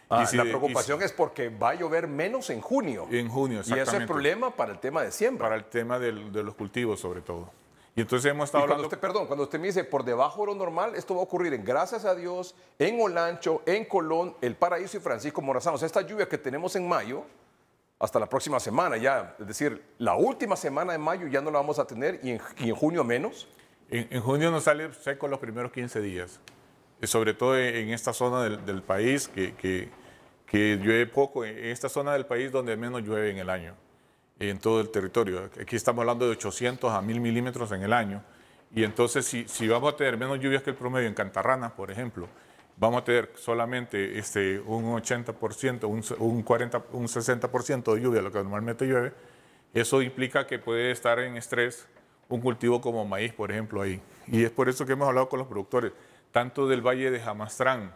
Ah, y si la preocupación es porque va a llover menos en junio. En junio, exactamente. Y ese es problema para el tema de siembra. Para el tema de los cultivos, sobre todo. Y entonces hemos estado hablando... perdón, cuando usted me dice por debajo de lo normal, esto va a ocurrir en Gracias a Dios, en Olancho, en Colón, El Paraíso y Francisco Morazán. O sea, esta lluvia que tenemos en mayo, hasta la próxima semana ya. Es decir, la última semana de mayo ya no la vamos a tener y en, junio menos. En, junio nos sale seco los primeros 15 días, eh, sobre todo en esta zona del, país que, llueve poco, en esta zona del país donde menos llueve en el año, en todo el territorio. Aquí estamos hablando de 800 a 1000 milímetros en el año. Y entonces, si, si vamos a tener menos lluvias que el promedio en Cantarrana, por ejemplo, vamos a tener solamente este, un 80%, un, 40, un 60% de lluvia, lo que normalmente llueve, eso implica que puede estar en estrés un cultivo como maíz, por ejemplo, ahí. Y es por eso que hemos hablado con los productores, tanto del Valle de Jamastrán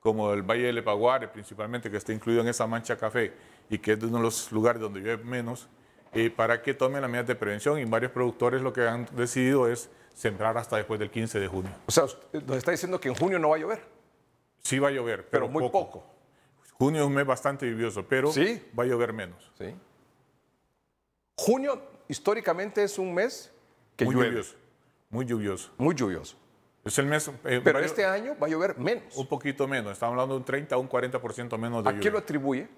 como del Valle de Lepaguare, principalmente, que está incluido en esa mancha café y que es de uno de los lugares donde llueve menos, eh, para que tomen las medidas de prevención. Y varios productores lo que han decidido es sembrar hasta después del 15 de junio. O sea, nos está diciendo que en junio no va a llover. Sí va a llover, pero, muy poco. Junio es un mes bastante lluvioso, pero va a llover menos. Sí. Junio históricamente es un mes que muy lluvioso. Muy lluvioso. Muy lluvioso. Es el mes. Eh, pero este año va a llover menos. Un poquito menos. Estamos hablando de un 30 a un 40% menos de lluvia. ¿A qué lo atribuye?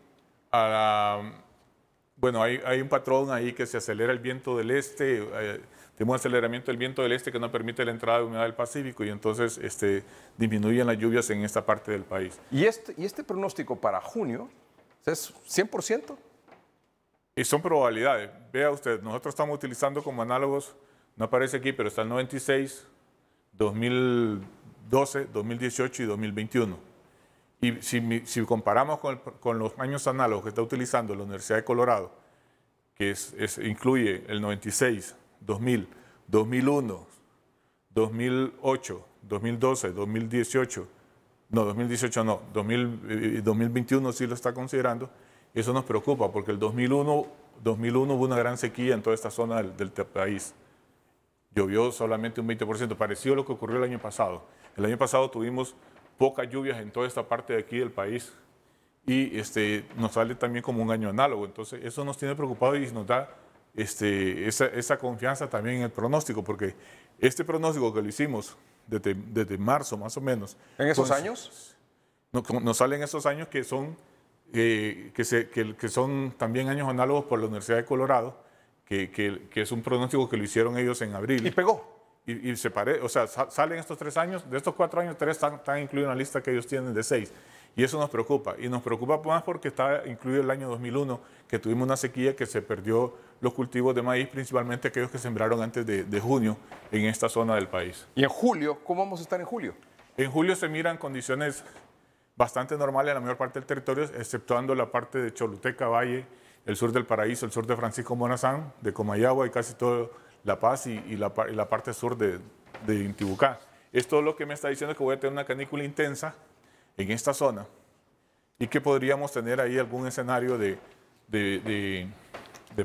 bueno, hay, un patrón ahí que se acelera el viento del este. Eh, tenemos aceleramiento del viento del este que no permite la entrada de humedad del Pacífico y entonces este, disminuyen las lluvias en esta parte del país. ¿Y este, este pronóstico para junio es 100%? Y son probabilidades. Vea usted, nosotros estamos utilizando como análogos, no aparece aquí, pero está el 96, 2012, 2018 y 2021. Y si, comparamos con, los años análogos que está utilizando la Universidad de Colorado, que incluye el 96, 2000, 2001, 2008, 2012, 2018, no, 2018 no, 2021 eh, sí lo está considerando, eso nos preocupa porque el 2001, 2001 hubo una gran sequía en toda esta zona del, país. Llovió solamente un 20%, parecido a lo que ocurrió el año pasado. El año pasado tuvimos pocas lluvias en toda esta parte de aquí del país y este, nos sale también como un año análogo. Entonces, eso nos tiene preocupado y nos da este, esa, confianza también en el pronóstico, porque este pronóstico que lo hicimos desde, marzo más o menos. ¿En esos pues, años? Nos salen esos años que son, eh, que, son también años análogos por la Universidad de Colorado, que, es un pronóstico que lo hicieron ellos en abril. ¿Y pegó? Y, se pare, o sea, salen estos tres años, de estos cuatro años, tres están incluidos en la lista que ellos tienen de seis. Y eso nos preocupa. Y nos preocupa más porque está incluido el año 2001, que tuvimos una sequía que se perdió los cultivos de maíz, principalmente aquellos que sembraron antes de, junio en esta zona del país. ¿Y en julio? ¿Cómo vamos a estar en julio? En julio se miran condiciones bastante normales en la mayor parte del territorio, exceptuando la parte de Choluteca, Valle, el sur del Paraíso, el sur de Francisco Monazán, de Comayagua y casi todo La Paz y, la, parte sur de, de Intibucá. Esto es lo que me está diciendo que voy a tener una canícula intensa en esta zona y que podríamos tener ahí algún escenario de,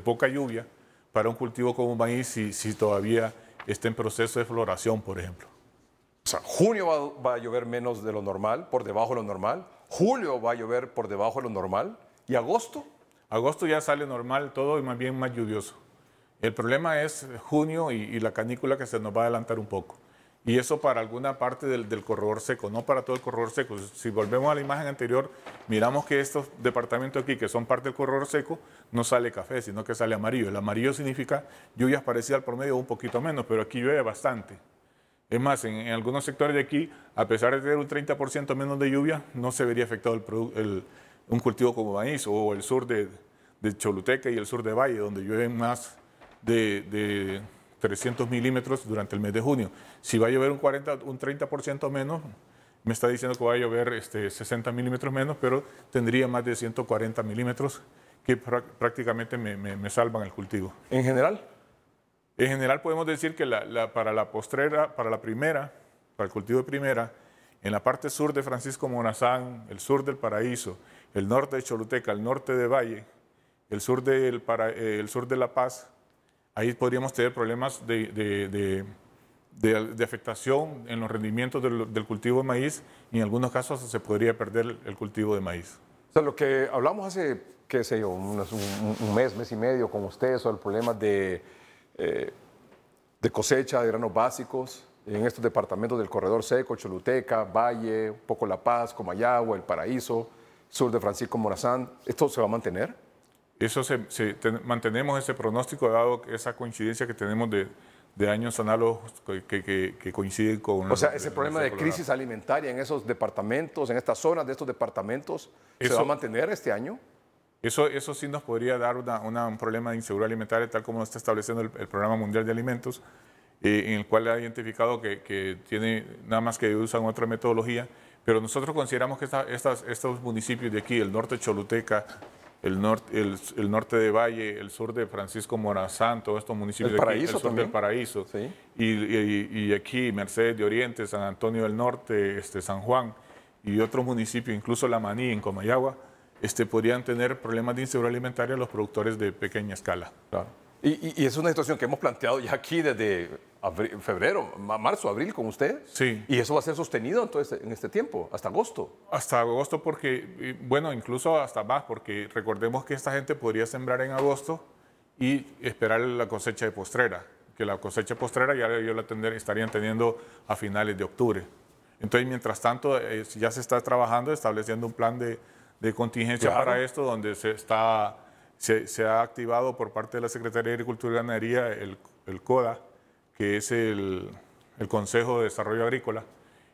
poca lluvia para un cultivo como maíz si, si, todavía está en proceso de floración, por ejemplo. O sea, junio va, a llover menos de lo normal, por debajo de lo normal. Julio va a llover por debajo de lo normal. ¿Y agosto? Agosto ya sale normal todo y más bien más lluvioso. El problema es junio y, y la canícula que se nos va a adelantar un poco y eso para alguna parte del, corredor seco, no para todo el corredor seco. Si volvemos a la imagen anterior, miramos que estos departamentos aquí, que son parte del corredor seco, no sale café, sino que sale amarillo. El amarillo significa lluvias parecidas al promedio, un poquito menos, pero aquí llueve bastante. Es más, en, algunos sectores de aquí, a pesar de tener un 30% menos de lluvia, no se vería afectado el, un cultivo como maíz o el sur de, Choluteca y el sur de Valle, donde llueve más de 300 milímetros durante el mes de junio. Si va a llover un 40, un 30% menos, me está diciendo que va a llover este, 60 milímetros menos, pero tendría más de 140 milímetros que prácticamente me, salvan el cultivo. ¿En general? En general podemos decir que la, para la postrera, para la primera, para el cultivo de primera, en la parte sur de Francisco Monazán, el sur del Paraíso, el norte de Choluteca, el norte de Valle, el sur, del para, eh, el sur de La Paz, ahí podríamos tener problemas de, afectación en los rendimientos del, cultivo de maíz y en algunos casos se podría perder el cultivo de maíz. O sea, lo que hablamos hace, qué sé yo, un, mes, mes y medio con ustedes sobre el problema de, eh, de cosecha de granos básicos en estos departamentos del Corredor Seco, Choluteca, Valle, un poco La Paz, Comayagua, El Paraíso, sur de Francisco Morazán, ¿esto se va a mantener? eso mantenemos ese pronóstico dado esa coincidencia que tenemos de, años análogos que, coinciden con... O sea, ese problema de crisis alimentaria en esos departamentos, en estas zonas de estos departamentos, ¿se va a mantener este año? Eso, sí nos podría dar un problema de inseguridad alimentaria, tal como lo está estableciendo el, Programa Mundial de Alimentos, eh, en el cual ha identificado que, tiene nada más que usan otra metodología, pero nosotros consideramos que estos municipios de aquí, el norte Choluteca, el, norte, el, norte de Valle, el sur de Francisco Morazán, todos estos municipios el, el sur del Paraíso, y, aquí Mercedes de Oriente, San Antonio del Norte, este, San Juan y otros municipios, incluso La Maní en Comayagua, este, podrían tener problemas de inseguridad alimentaria los productores de pequeña escala. Claro. Y, es una situación que hemos planteado ya aquí desde febrero, marzo, abril con usted. Sí. Y eso va a ser sostenido entonces en este tiempo, hasta agosto. Hasta agosto porque, bueno, incluso hasta más, porque recordemos que esta gente podría sembrar en agosto y esperar la cosecha de postrera, que la cosecha postrera ya yo la estarían teniendo a finales de octubre. Entonces, mientras tanto, ya se está trabajando, estableciendo un plan de, contingencia para esto, donde se está se, ha activado por parte de la Secretaría de Agricultura y Ganadería el, CODA, que es el, Consejo de Desarrollo Agrícola,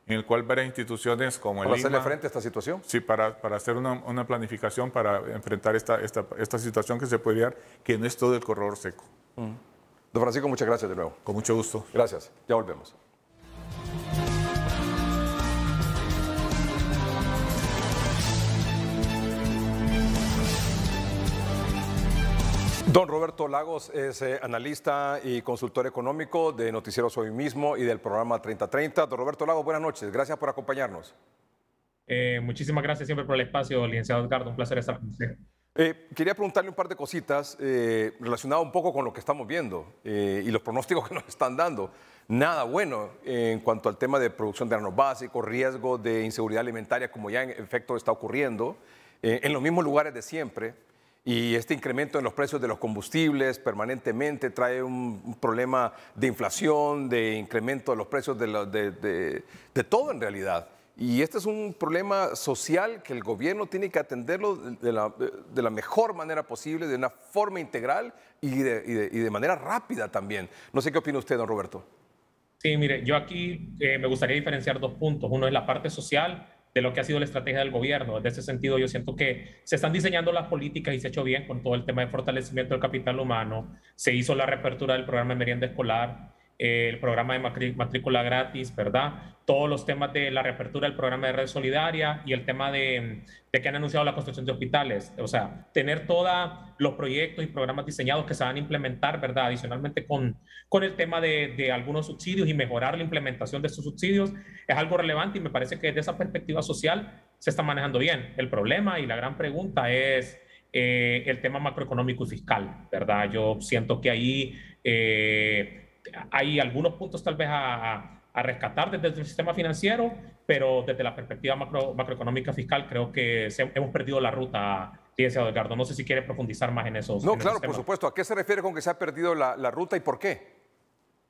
en el cual varias instituciones como el. ¿Para hacerle frente a esta situación? Sí, para, hacer una, planificación para enfrentar esta, esta, situación que se puede dar, que no es todo el corredor seco. Mm. Don Francisco, muchas gracias de nuevo. Con mucho gusto. Gracias. Ya volvemos. Don Roberto Lagos es eh, analista y consultor económico de Noticieros Hoy mismo y del programa 3030. Don Roberto Lagos, buenas noches. Gracias por acompañarnos. Eh, muchísimas gracias siempre por el espacio, licenciado Edgardo. Un placer estar con usted. Eh, quería preguntarle un par de cositas relacionadas un poco con lo que estamos viendo y los pronósticos que nos están dando. Nada bueno en cuanto al tema de producción de granos básicos, riesgo de inseguridad alimentaria, como ya en efecto está ocurriendo, en los mismos lugares de siempre. Y este incremento en los precios de los combustibles permanentemente trae un, problema de inflación, de incremento de los precios de, todo en realidad. Y este es un problema social que el gobierno tiene que atenderlo de la, mejor manera posible, de una forma integral y, de, manera rápida también. No sé qué opina usted, don Roberto. Sí, mire, yo aquí eh, me gustaría diferenciar dos puntos. Uno es la parte social de lo que ha sido la estrategia del gobierno. En ese sentido, yo siento que se están diseñando las políticas y se ha hecho bien con todo el tema de fortalecimiento del capital humano, se hizo la reapertura del programa de merienda escolar, el programa de matrícula gratis, ¿verdad? Todos los temas de la reapertura del programa de red solidaria y el tema de, que han anunciado la construcción de hospitales. O sea, tener todos los proyectos y programas diseñados que se van a implementar, ¿verdad? Adicionalmente con, con el tema de, algunos subsidios y mejorar la implementación de estos subsidios es algo relevante y me parece que desde esa perspectiva social se está manejando bien. El problema y la gran pregunta es... Eh, el tema macroeconómico y fiscal, ¿verdad? Yo siento que ahí eh, hay algunos puntos tal vez a, rescatar desde el sistema financiero, pero desde la perspectiva macro, macroeconómica fiscal creo que hemos perdido la ruta, Fíjense, Edgardo. No sé si quiere profundizar más en esos. No, claro, por supuesto. ¿A qué se refiere con que se ha perdido la, ruta y por qué?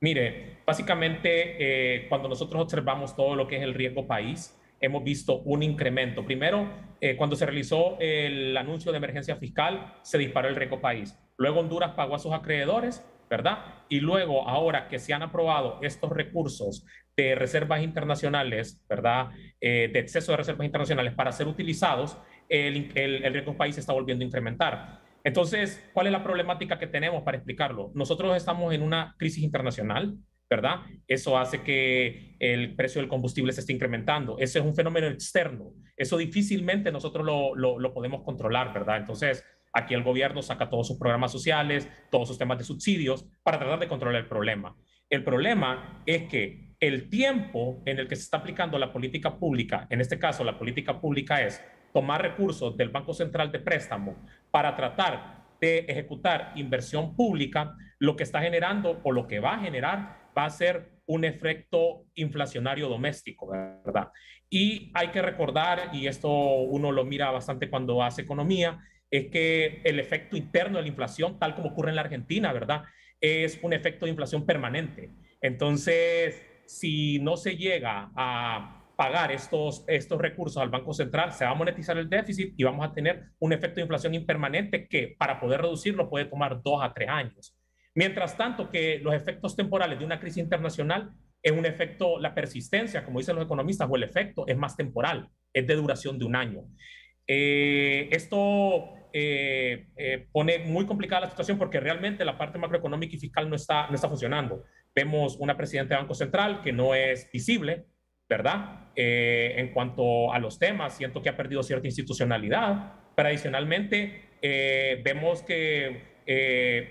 Mire, básicamente eh, cuando nosotros observamos todo lo que es el riesgo país, hemos visto un incremento. Primero, eh, cuando se realizó el anuncio de emergencia fiscal, se disparó el riesgo país. Luego Honduras pagó a sus acreedores ¿verdad? Y luego, ahora que se han aprobado estos recursos de reservas internacionales, ¿verdad? Eh, de exceso de reservas internacionales para ser utilizados, el, el, el riesgo país se está volviendo a incrementar. Entonces, ¿cuál es la problemática que tenemos para explicarlo? Nosotros estamos en una crisis internacional, ¿verdad? Eso hace que el precio del combustible se esté incrementando. ese es un fenómeno externo. Eso difícilmente nosotros lo, lo, lo podemos controlar, ¿verdad? Entonces, Aquí el gobierno saca todos sus programas sociales, todos sus temas de subsidios para tratar de controlar el problema. El problema es que el tiempo en el que se está aplicando la política pública, en este caso la política pública es tomar recursos del Banco Central de Préstamo para tratar de ejecutar inversión pública, lo que está generando o lo que va a generar va a ser un efecto inflacionario doméstico, ¿verdad? Y hay que recordar, y esto uno lo mira bastante cuando hace economía, es que el efecto interno de la inflación, tal como ocurre en la Argentina, ¿verdad? Es un efecto de inflación permanente. Entonces, si no se llega a pagar estos, estos recursos al Banco Central, se va a monetizar el déficit y vamos a tener un efecto de inflación impermanente que para poder reducirlo puede tomar dos a tres años. Mientras tanto, que los efectos temporales de una crisis internacional es un efecto, la persistencia, como dicen los economistas, o el efecto es más temporal, es de duración de un año. Eh, esto eh, eh, pone muy complicada la situación porque realmente la parte macroeconómica y fiscal no está, no está funcionando. Vemos una presidenta de Banco Central que no es visible, ¿verdad? Eh, en cuanto a los temas, siento que ha perdido cierta institucionalidad, pero adicionalmente vemos que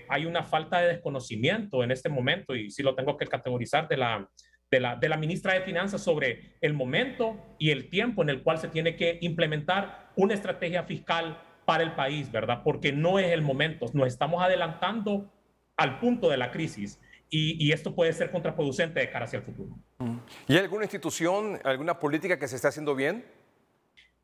hay una falta de desconocimiento en este momento, y si lo tengo que categorizar de la, de la, de la, ministra de Finanzas sobre el momento y el tiempo en el cual se tiene que implementar una estrategia fiscal para el país, ¿verdad? Porque no es el momento, nos estamos adelantando al punto de la crisis y, esto puede ser contraproducente de cara hacia el futuro. ¿Y alguna institución, alguna política que se está haciendo bien?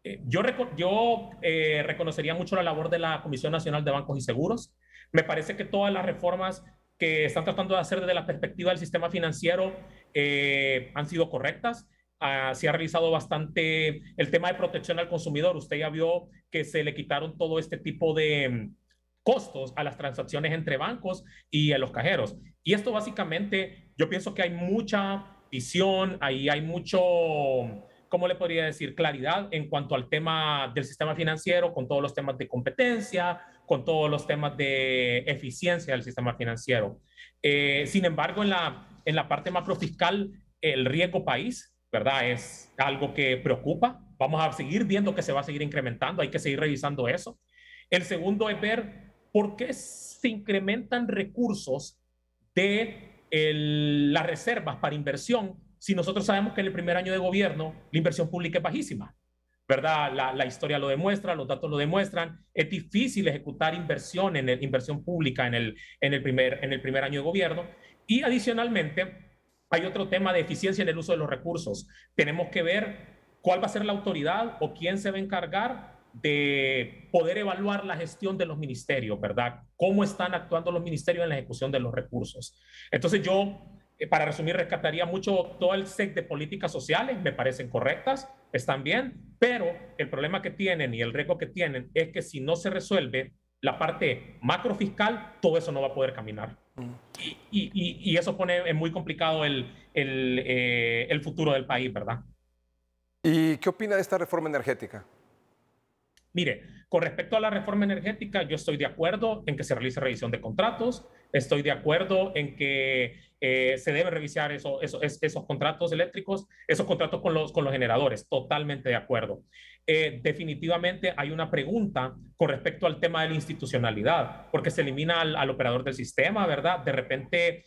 Eh, yo, yo eh, reconocería mucho la labor de la Comisión Nacional de Bancos y Seguros. Me parece que todas las reformas que están tratando de hacer desde la perspectiva del sistema financiero eh, han sido correctas. Ah, se ha realizado bastante el tema de protección al consumidor. Usted ya vio que se le quitaron todo este tipo de mm, costos a las transacciones entre bancos y a los cajeros. Y esto básicamente, yo pienso que hay mucha visión, ahí hay mucho, ¿cómo le podría decir? Claridad en cuanto al tema del sistema financiero, con todos los temas de competencia, con todos los temas de eficiencia del sistema financiero. Eh, sin embargo, en la, en la parte macrofiscal, el riesgo país ¿verdad? Es algo que preocupa. Vamos a seguir viendo que se va a seguir incrementando, hay que seguir revisando eso. El segundo es ver por qué se incrementan recursos de las reservas para inversión si nosotros sabemos que en el primer año de gobierno la inversión pública es bajísima. ¿Verdad? La, historia lo demuestra, los datos lo demuestran. Es difícil ejecutar inversión, en inversión pública en el, primer, en el primer año de gobierno. Y adicionalmente, hay otro tema de eficiencia en el uso de los recursos. Tenemos que ver cuál va a ser la autoridad o quién se va a encargar de poder evaluar la gestión de los ministerios, ¿verdad? Cómo están actuando los ministerios en la ejecución de los recursos. Entonces yo, eh, para resumir, rescataría mucho todo el set de políticas sociales, me parecen correctas, están bien, pero el problema que tienen y el riesgo que tienen es que si no se resuelve la parte macrofiscal, todo eso no va a poder caminar. Mm. Y, y, eso pone muy complicado el, eh, el, futuro del país, ¿verdad? ¿Y qué opina de esta reforma energética? Mire, con respecto a la reforma energética, yo estoy de acuerdo en que se realice revisión de contratos, Estoy de acuerdo en que eh, se debe revisar eso, eso, esos contratos eléctricos, esos contratos con los, con los generadores, totalmente de acuerdo. Eh, definitivamente hay una pregunta con respecto al tema de la institucionalidad, porque se elimina al, al operador del sistema, ¿verdad? De repente...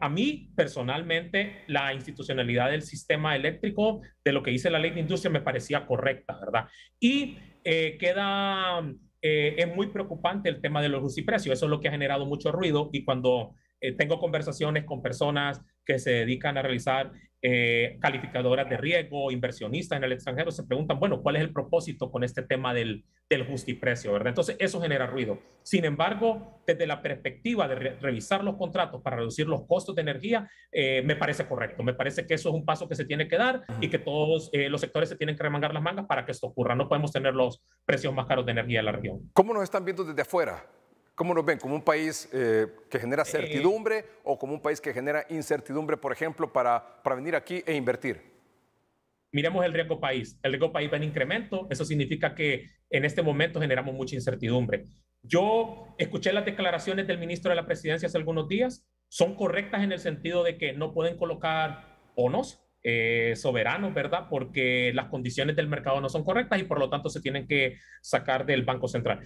a mí personalmente la institucionalidad del sistema eléctrico de lo que dice la ley de industria me parecía correcta, ¿verdad? Y eh, queda eh, es muy preocupante el tema de los precios. Eso es lo que ha generado mucho ruido y cuando eh, tengo conversaciones con personas que se dedican a realizar eh, calificadoras de riesgo, inversionistas en el extranjero, se preguntan, bueno, ¿cuál es el propósito con este tema del, del justiprecio, verdad? Entonces, eso genera ruido. Sin embargo, desde la perspectiva de revisar los contratos para reducir los costos de energía, eh, me parece correcto. Me parece que eso es un paso que se tiene que dar y que todos eh, los sectores se tienen que remangar las mangas para que esto ocurra. No podemos tener los precios más caros de energía en la región. ¿Cómo nos están viendo desde afuera? ¿Cómo nos ven? ¿Como un país eh, que genera eh, certidumbre o como un país que genera incertidumbre, por ejemplo, para, venir aquí e invertir? Miremos el riesgo país. El riesgo país va en incremento. Eso significa que en este momento generamos mucha incertidumbre. Yo escuché las declaraciones del ministro de la presidencia hace algunos días. Son correctas en el sentido de que no pueden colocar bonos eh, soberanos, ¿verdad? Porque las condiciones del mercado no son correctas y por lo tanto se tienen que sacar del Banco Central.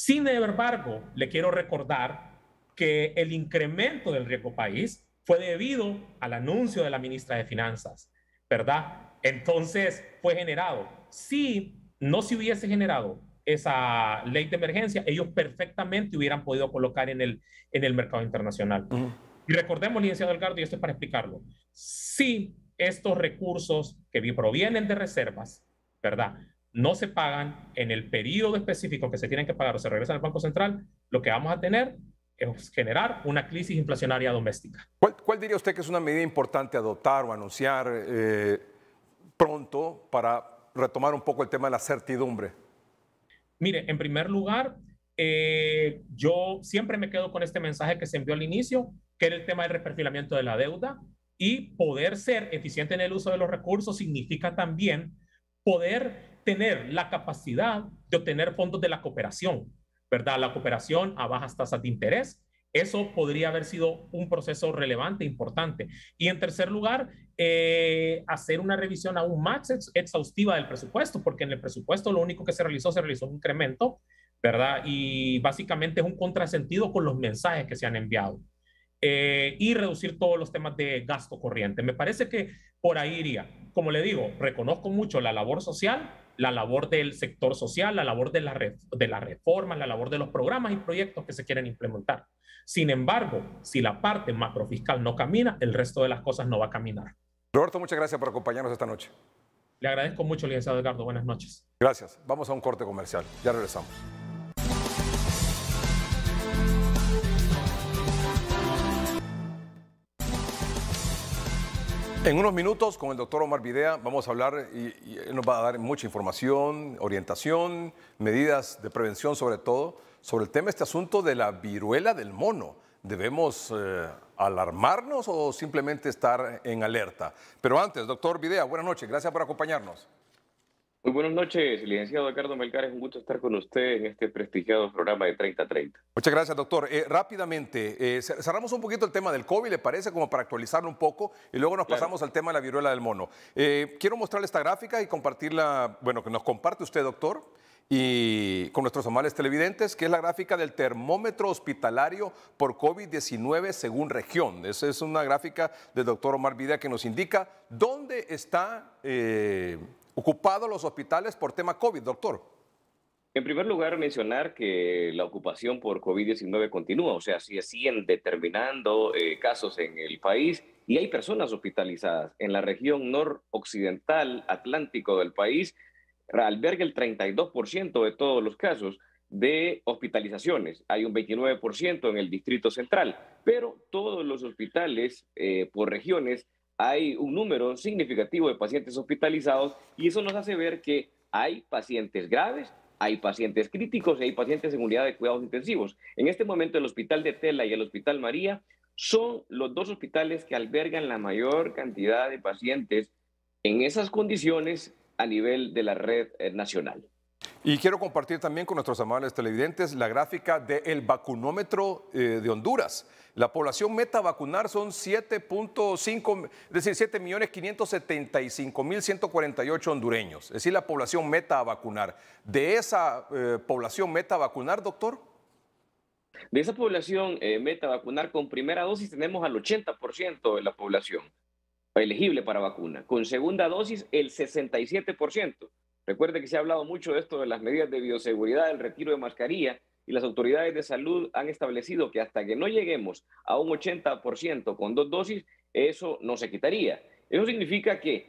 Sin embargo, le quiero recordar que el incremento del riesgo país fue debido al anuncio de la ministra de Finanzas, ¿verdad? Entonces fue generado. Si no se hubiese generado esa ley de emergencia, ellos perfectamente hubieran podido colocar en el, en el mercado internacional. Y recordemos, licenciado Delgado, y esto es para explicarlo, si estos recursos que provienen de reservas, ¿verdad? no se pagan en el periodo específico que se tienen que pagar o se regresan al Banco Central, lo que vamos a tener es generar una crisis inflacionaria doméstica. ¿Cuál, diría usted que es una medida importante adoptar o anunciar eh, pronto para retomar un poco el tema de la certidumbre? Mire, en primer lugar, eh, yo siempre me quedo con este mensaje que se envió al inicio, que era el tema del reperfilamiento de la deuda y poder ser eficiente en el uso de los recursos significa también poder tener la capacidad de obtener fondos de la cooperación, ¿verdad? La cooperación a bajas tasas de interés. Eso podría haber sido un proceso relevante, importante. Y en tercer lugar, eh, hacer una revisión aún más exhaustiva del presupuesto, porque en el presupuesto lo único que se realizó, se realizó un incremento, ¿verdad? Y básicamente es un contrasentido con los mensajes que se han enviado. Eh, y reducir todos los temas de gasto corriente. Me parece que por ahí iría. Como le digo, reconozco mucho la labor social, la labor del sector social, la labor de, la de las reformas, la labor de los programas y proyectos que se quieren implementar. Sin embargo, si la parte macrofiscal no camina, el resto de las cosas no va a caminar. Roberto, muchas gracias por acompañarnos esta noche. Le agradezco mucho, licenciado Edgardo. Buenas noches. Gracias. Vamos a un corte comercial. Ya regresamos. En unos minutos con el doctor Omar Videa vamos a hablar y, nos va a dar mucha información, orientación, medidas de prevención sobre todo, sobre el tema, este asunto de la viruela del mono. ¿Debemos eh, alarmarnos o simplemente estar en alerta? Pero antes, doctor Videa, buenas noches, gracias por acompañarnos. Muy buenas noches, licenciado Ricardo Melgar. Es un gusto estar con usted en este prestigiado programa de 3030. Muchas gracias, doctor. Eh, rápidamente, eh, cerramos un poquito el tema del COVID, ¿le parece? Como para actualizarlo un poco y luego nos pasamos al tema de la viruela del mono. Eh, quiero mostrarle esta gráfica y compartirla, bueno, que nos comparte usted, doctor y con nuestros amables televidentes, que es la gráfica del termómetro hospitalario por COVID-19 según región. Esa es una gráfica del doctor Omar Vida que nos indica dónde está ocupados los hospitales por tema COVID, doctor. En primer lugar, mencionar que la ocupación por COVID-19 continúa, o sea, siguen determinando eh, casos en el país y hay personas hospitalizadas. En la región noroccidental, atlántico del país, alberga el 32% de todos los casos de hospitalizaciones. Hay un 29% en el Distrito Central, pero todos los hospitales eh, por regiones hay un número significativo de pacientes hospitalizados y eso nos hace ver que hay pacientes graves, hay pacientes críticos y hay pacientes en unidad de cuidados intensivos. En este momento el Hospital de Tela y el Hospital María son los dos hospitales que albergan la mayor cantidad de pacientes en esas condiciones a nivel de la red eh, nacional. Y quiero compartir también con nuestros amables televidentes la gráfica del vacunómetro eh, de Honduras. La población meta vacunar son 7.5, es decir, 7.575.148 hondureños. Es decir, la población meta a vacunar. ¿De esa eh, población meta vacunar, doctor? De esa población eh, meta vacunar con primera dosis tenemos al 80% de la población elegible para vacuna. Con segunda dosis, el 67%. Recuerde que se ha hablado mucho de esto, de las medidas de bioseguridad, el retiro de mascarilla, y las autoridades de salud han establecido que hasta que no lleguemos a un 80% con dos dosis, eso no se quitaría. Eso significa que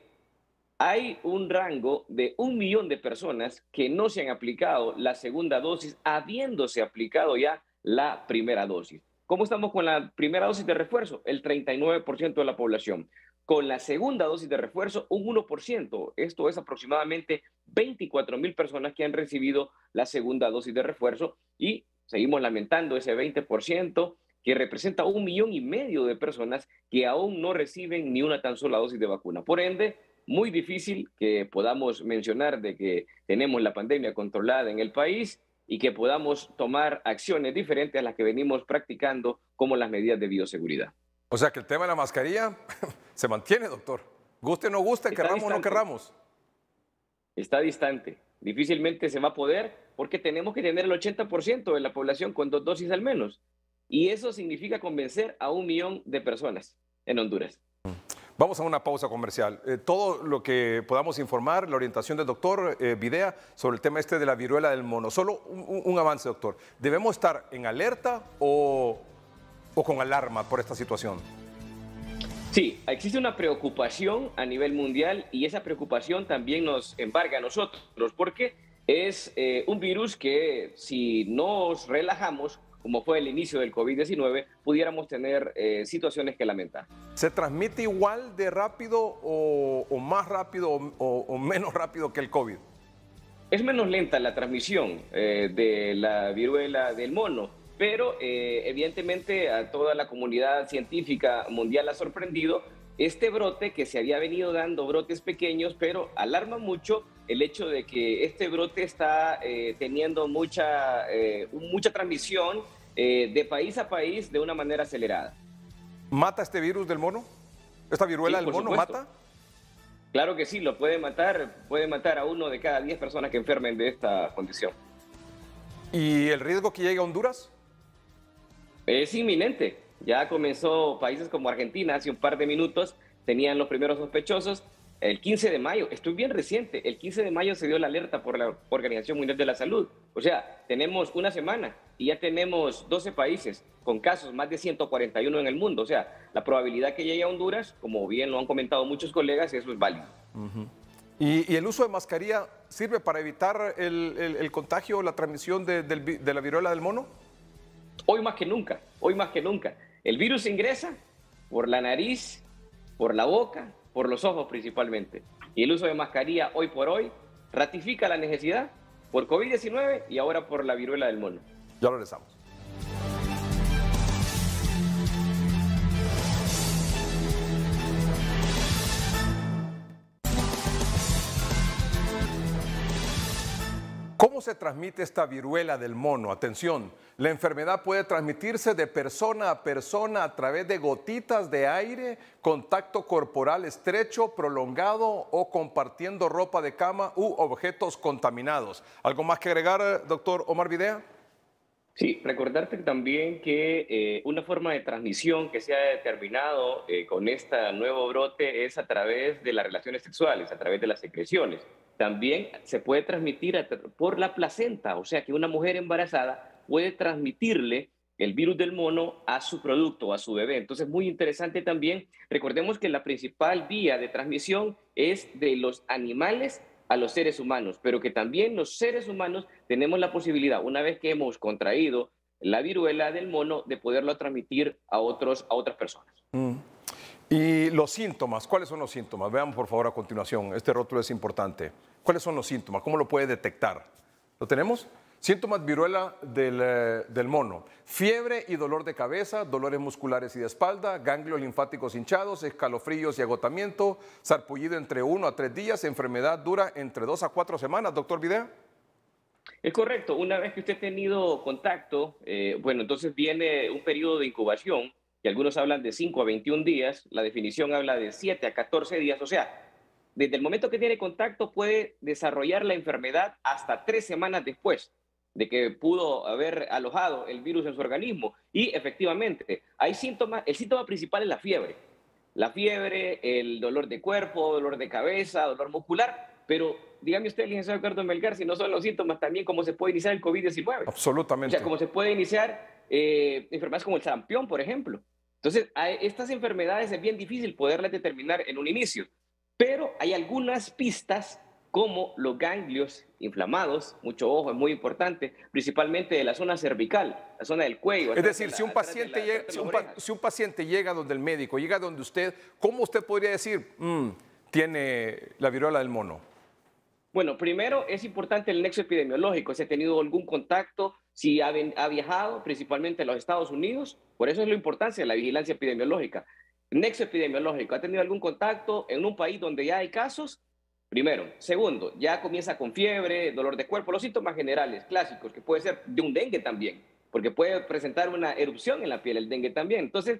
hay un rango de un millón de personas que no se han aplicado la segunda dosis, habiéndose aplicado ya la primera dosis. ¿Cómo estamos con la primera dosis de refuerzo? El 39% de la población con la segunda dosis de refuerzo un 1%. Esto es aproximadamente 24 mil personas que han recibido la segunda dosis de refuerzo y seguimos lamentando ese 20% que representa un millón y medio de personas que aún no reciben ni una tan sola dosis de vacuna. Por ende, muy difícil que podamos mencionar de que tenemos la pandemia controlada en el país y que podamos tomar acciones diferentes a las que venimos practicando como las medidas de bioseguridad. O sea que el tema de la mascarilla se mantiene, doctor. Guste o no guste, querramos o no querramos. Está distante. Difícilmente se va a poder porque tenemos que tener el 80% de la población con dos dosis al menos. Y eso significa convencer a un millón de personas en Honduras. Vamos a una pausa comercial. Eh, todo lo que podamos informar, la orientación del doctor eh, Videa sobre el tema este de la viruela del mono. Solo un avance, doctor. ¿Debemos estar en alerta o con alarma por esta situación? Sí, existe una preocupación a nivel mundial y esa preocupación también nos embarga a nosotros porque es eh, un virus que si nos relajamos, como fue el inicio del COVID-19, pudiéramos tener eh, situaciones que lamentar. ¿Se transmite igual de rápido o, más rápido o, menos rápido que el COVID? Es menos lenta la transmisión eh, de la viruela del mono pero eh, evidentemente a toda la comunidad científica mundial ha sorprendido este brote que se había venido dando, brotes pequeños, pero alarma mucho el hecho de que este brote está eh, teniendo mucha, eh, mucha transmisión de país a país de una manera acelerada. ¿Mata este virus del mono? ¿Esta viruela del mono mata? Claro que sí, lo puede matar, puede matar a uno de cada diez personas que enfermen de esta condición. ¿Y el riesgo que llegue a Honduras? es inminente. Ya comenzó países como Argentina hace un par de minutos, tenían los primeros sospechosos. El 15 de mayo, estoy bien reciente, el 15 de mayo se dio la alerta por la Organización Mundial de la Salud. O sea, tenemos una semana y ya tenemos 12 países con casos, más de 141 en el mundo. O sea, la probabilidad que llegue a Honduras, como bien lo han comentado muchos colegas, eso es válido. ¿Y, el uso de mascarilla sirve para evitar el, contagio o la transmisión de, de la viruela del mono? Hoy más que nunca, hoy más que nunca. El virus ingresa por la nariz, por la boca, por los ojos principalmente. Y el uso de mascarilla hoy por hoy ratifica la necesidad por COVID-19 y ahora por la viruela del mono. Ya lo regresamos. ¿Cómo se transmite esta viruela del mono? Atención, la enfermedad puede transmitirse de persona a persona a través de gotitas de aire, contacto corporal estrecho, prolongado o compartiendo ropa de cama u objetos contaminados. ¿Algo más que agregar, doctor Omar Videa? Sí, recordarte también que eh, una forma de transmisión que se ha determinado eh, con este nuevo brote es a través de las relaciones sexuales, a través de las secreciones también se puede transmitir por la placenta, o sea que una mujer embarazada puede transmitirle el virus del mono a su producto, a su bebé. Entonces, muy interesante también, recordemos que la principal vía de transmisión es de los animales a los seres humanos, pero que también los seres humanos tenemos la posibilidad, una vez que hemos contraído la viruela del mono, de poderlo transmitir a, otros, a otras personas. Mm. Y los síntomas, ¿cuáles son los síntomas? Veamos por favor a continuación, este rótulo es importante. ¿Cuáles son los síntomas? ¿Cómo lo puede detectar? ¿Lo tenemos? Síntomas viruela del, eh, mono. Fiebre y dolor de cabeza, dolores musculares y de espalda, ganglios linfáticos hinchados, escalofríos y agotamiento, sarpullido entre 1 a tres días, enfermedad dura entre dos a cuatro semanas. Doctor Videa. Es correcto, una vez que usted ha tenido contacto, eh, bueno, entonces viene un periodo de incubación y algunos hablan de 5 a 21 días, la definición habla de 7 a 14 días, o sea, desde el momento que tiene contacto puede desarrollar la enfermedad hasta tres semanas después de que pudo haber alojado el virus en su organismo. Y efectivamente, hay síntomas, el síntoma principal es la fiebre. La fiebre, el dolor de cuerpo, dolor de cabeza, dolor muscular, pero dígame usted, licenciado Ricardo Melgar, si no son los síntomas también cómo se puede iniciar el COVID-19. Absolutamente. O sea, cómo se puede iniciar eh, enfermedades como el sarampión, por ejemplo. Entonces, estas enfermedades es bien difícil poderlas determinar en un inicio, pero hay algunas pistas como los ganglios inflamados, mucho ojo, es muy importante, principalmente de la zona cervical, la zona del cuello. Es decir, si, un paciente llega, paciente llega donde el médico, llega donde usted, ¿cómo usted podría decir, mm, tiene la viruela del mono? Bueno, primero es importante el nexo epidemiológico, si ha tenido algún contacto, si ha, viajado principalmente a los Estados Unidos, por eso es la importancia de la vigilancia epidemiológica. Nexo epidemiológico, ¿ha tenido algún contacto en un país donde ya hay casos? Primero. Segundo, ya comienza con fiebre, dolor de cuerpo, los síntomas generales, clásicos, que puede ser de un dengue también, porque puede presentar una erupción en la piel, el dengue también. Entonces,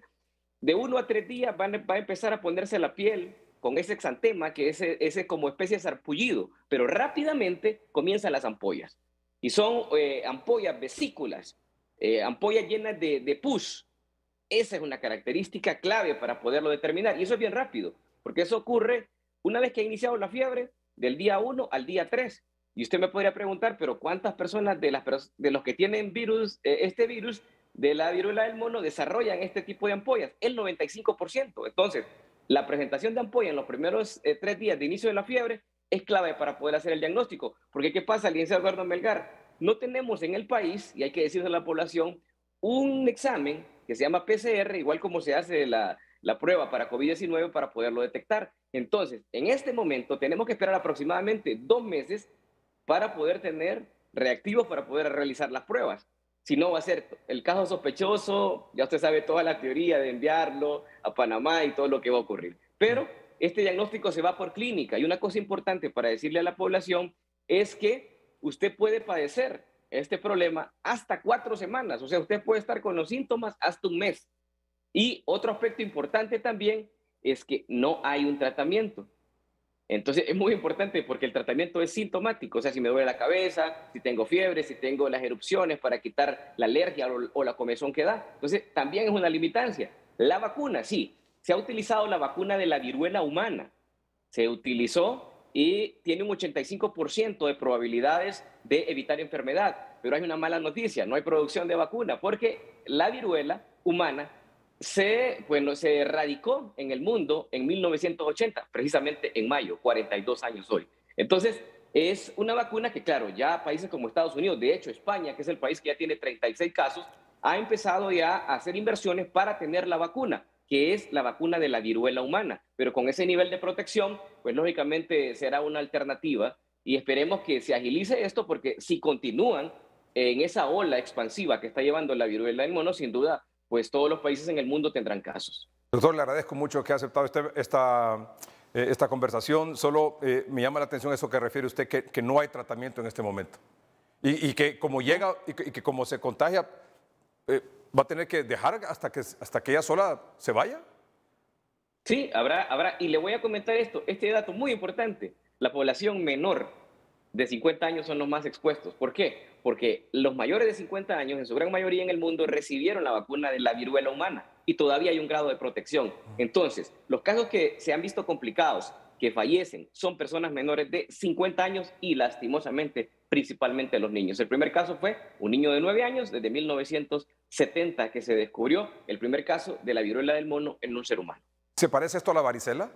de uno a tres días va a empezar a ponerse la piel con ese exantema, que es ese como especie de sarpullido, pero rápidamente comienzan las ampollas. Y son eh, ampollas, vesículas, eh, ampollas llenas de, pus. Esa es una característica clave para poderlo determinar. Y eso es bien rápido, porque eso ocurre una vez que ha iniciado la fiebre, del día 1 al día 3. Y usted me podría preguntar, pero ¿cuántas personas de, los que tienen virus, eh, este virus de la viruela del mono desarrollan este tipo de ampollas? El 95%. Entonces, la presentación de ampolla en los primeros eh, tres días de inicio de la fiebre es clave para poder hacer el diagnóstico. Porque ¿qué pasa, alianza Eduardo Melgar? No tenemos en el país, y hay que decirlo a la población, un examen que se llama PCR, igual como se hace la, la prueba para COVID-19 para poderlo detectar. Entonces, en este momento tenemos que esperar aproximadamente dos meses para poder tener reactivos, para poder realizar las pruebas si no va a ser el caso sospechoso, ya usted sabe toda la teoría de enviarlo a Panamá y todo lo que va a ocurrir. Pero este diagnóstico se va por clínica y una cosa importante para decirle a la población es que usted puede padecer este problema hasta cuatro semanas, o sea, usted puede estar con los síntomas hasta un mes. Y otro aspecto importante también es que no hay un tratamiento. Entonces es muy importante porque el tratamiento es sintomático, o sea, si me duele la cabeza, si tengo fiebre, si tengo las erupciones para quitar la alergia o, la comezón que da. Entonces también es una limitancia. La vacuna, sí, se ha utilizado la vacuna de la viruela humana, se utilizó y tiene un 85% de probabilidades de evitar enfermedad, pero hay una mala noticia, no hay producción de vacuna porque la viruela humana se, bueno, se radicó en el mundo en 1980, precisamente en mayo, 42 años hoy. Entonces, es una vacuna que, claro, ya países como Estados Unidos, de hecho España, que es el país que ya tiene 36 casos, ha empezado ya a hacer inversiones para tener la vacuna, que es la vacuna de la viruela humana. Pero con ese nivel de protección, pues lógicamente será una alternativa y esperemos que se agilice esto porque si continúan en esa ola expansiva que está llevando la viruela del mono, sin duda pues todos los países en el mundo tendrán casos. Doctor, le agradezco mucho que ha aceptado este, esta, eh, esta conversación. Solo eh, me llama la atención eso que refiere usted, que, no hay tratamiento en este momento. Y, que como llega y que, como se contagia, eh, va a tener que dejar hasta que, hasta que ella sola se vaya. Sí, habrá, habrá. Y le voy a comentar esto, este dato muy importante. La población menor de 50 años son los más expuestos. ¿Por qué? Porque los mayores de 50 años, en su gran mayoría en el mundo, recibieron la vacuna de la viruela humana y todavía hay un grado de protección. Entonces, los casos que se han visto complicados, que fallecen, son personas menores de 50 años y lastimosamente, principalmente los niños. El primer caso fue un niño de 9 años desde 1970 que se descubrió el primer caso de la viruela del mono en un ser humano. ¿Se parece esto a la varicela?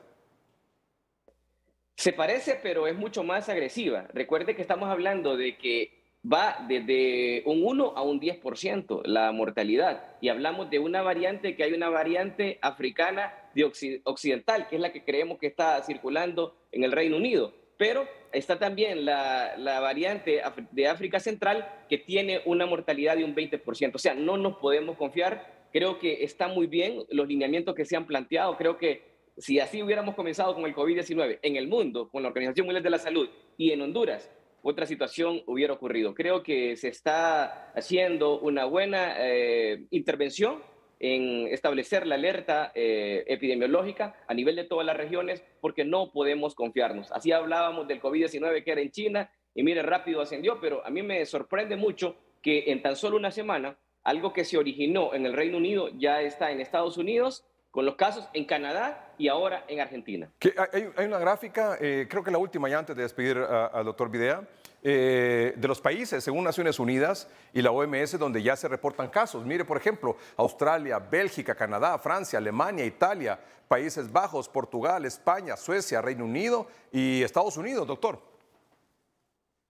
Se parece, pero es mucho más agresiva. Recuerde que estamos hablando de que va desde un 1 a un 10% la mortalidad. Y hablamos de una variante que hay una variante africana de occidental, que es la que creemos que está circulando en el Reino Unido. Pero está también la, la variante de África Central que tiene una mortalidad de un 20%. O sea, no nos podemos confiar. Creo que está muy bien los lineamientos que se han planteado. Creo que si así hubiéramos comenzado con el COVID-19 en el mundo, con la Organización Mundial de la Salud y en Honduras, otra situación hubiera ocurrido. Creo que se está haciendo una buena eh, intervención en establecer la alerta eh, epidemiológica a nivel de todas las regiones porque no podemos confiarnos. Así hablábamos del COVID-19 que era en China y mire, rápido ascendió, pero a mí me sorprende mucho que en tan solo una semana algo que se originó en el Reino Unido ya está en Estados Unidos con los casos en Canadá y ahora en Argentina. hay, una gráfica, eh, creo que la última ya antes de despedir al doctor Videa, eh, de los países, según Naciones Unidas y la OMS, donde ya se reportan casos. Mire, por ejemplo, Australia, Bélgica, Canadá, Francia, Alemania, Italia, Países Bajos, Portugal, España, Suecia, Reino Unido y Estados Unidos, doctor.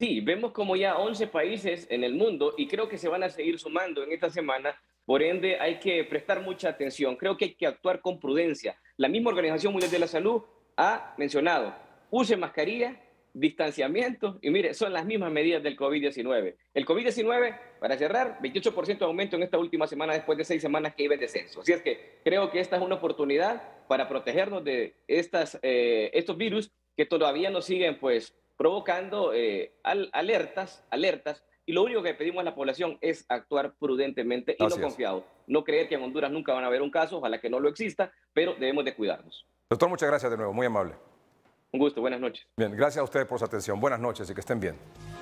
Sí, vemos como ya 11 países en el mundo y creo que se van a seguir sumando en esta semana por ende, hay que prestar mucha atención. Creo que hay que actuar con prudencia. La misma Organización Mundial de la Salud ha mencionado, use mascarilla, distanciamiento y mire, son las mismas medidas del COVID-19. El COVID-19, para cerrar, 28% de aumento en esta última semana después de seis semanas que iba en descenso. Así es que creo que esta es una oportunidad para protegernos de estas, eh, estos virus que todavía nos siguen pues provocando eh, alertas, alertas y lo único que pedimos a la población es actuar prudentemente y no confiado. No creer que en Honduras nunca van a haber un caso, ojalá que no lo exista, pero debemos de cuidarnos. Doctor, muchas gracias de nuevo, muy amable. Un gusto, buenas noches. Bien, gracias a ustedes por su atención. Buenas noches y que estén bien.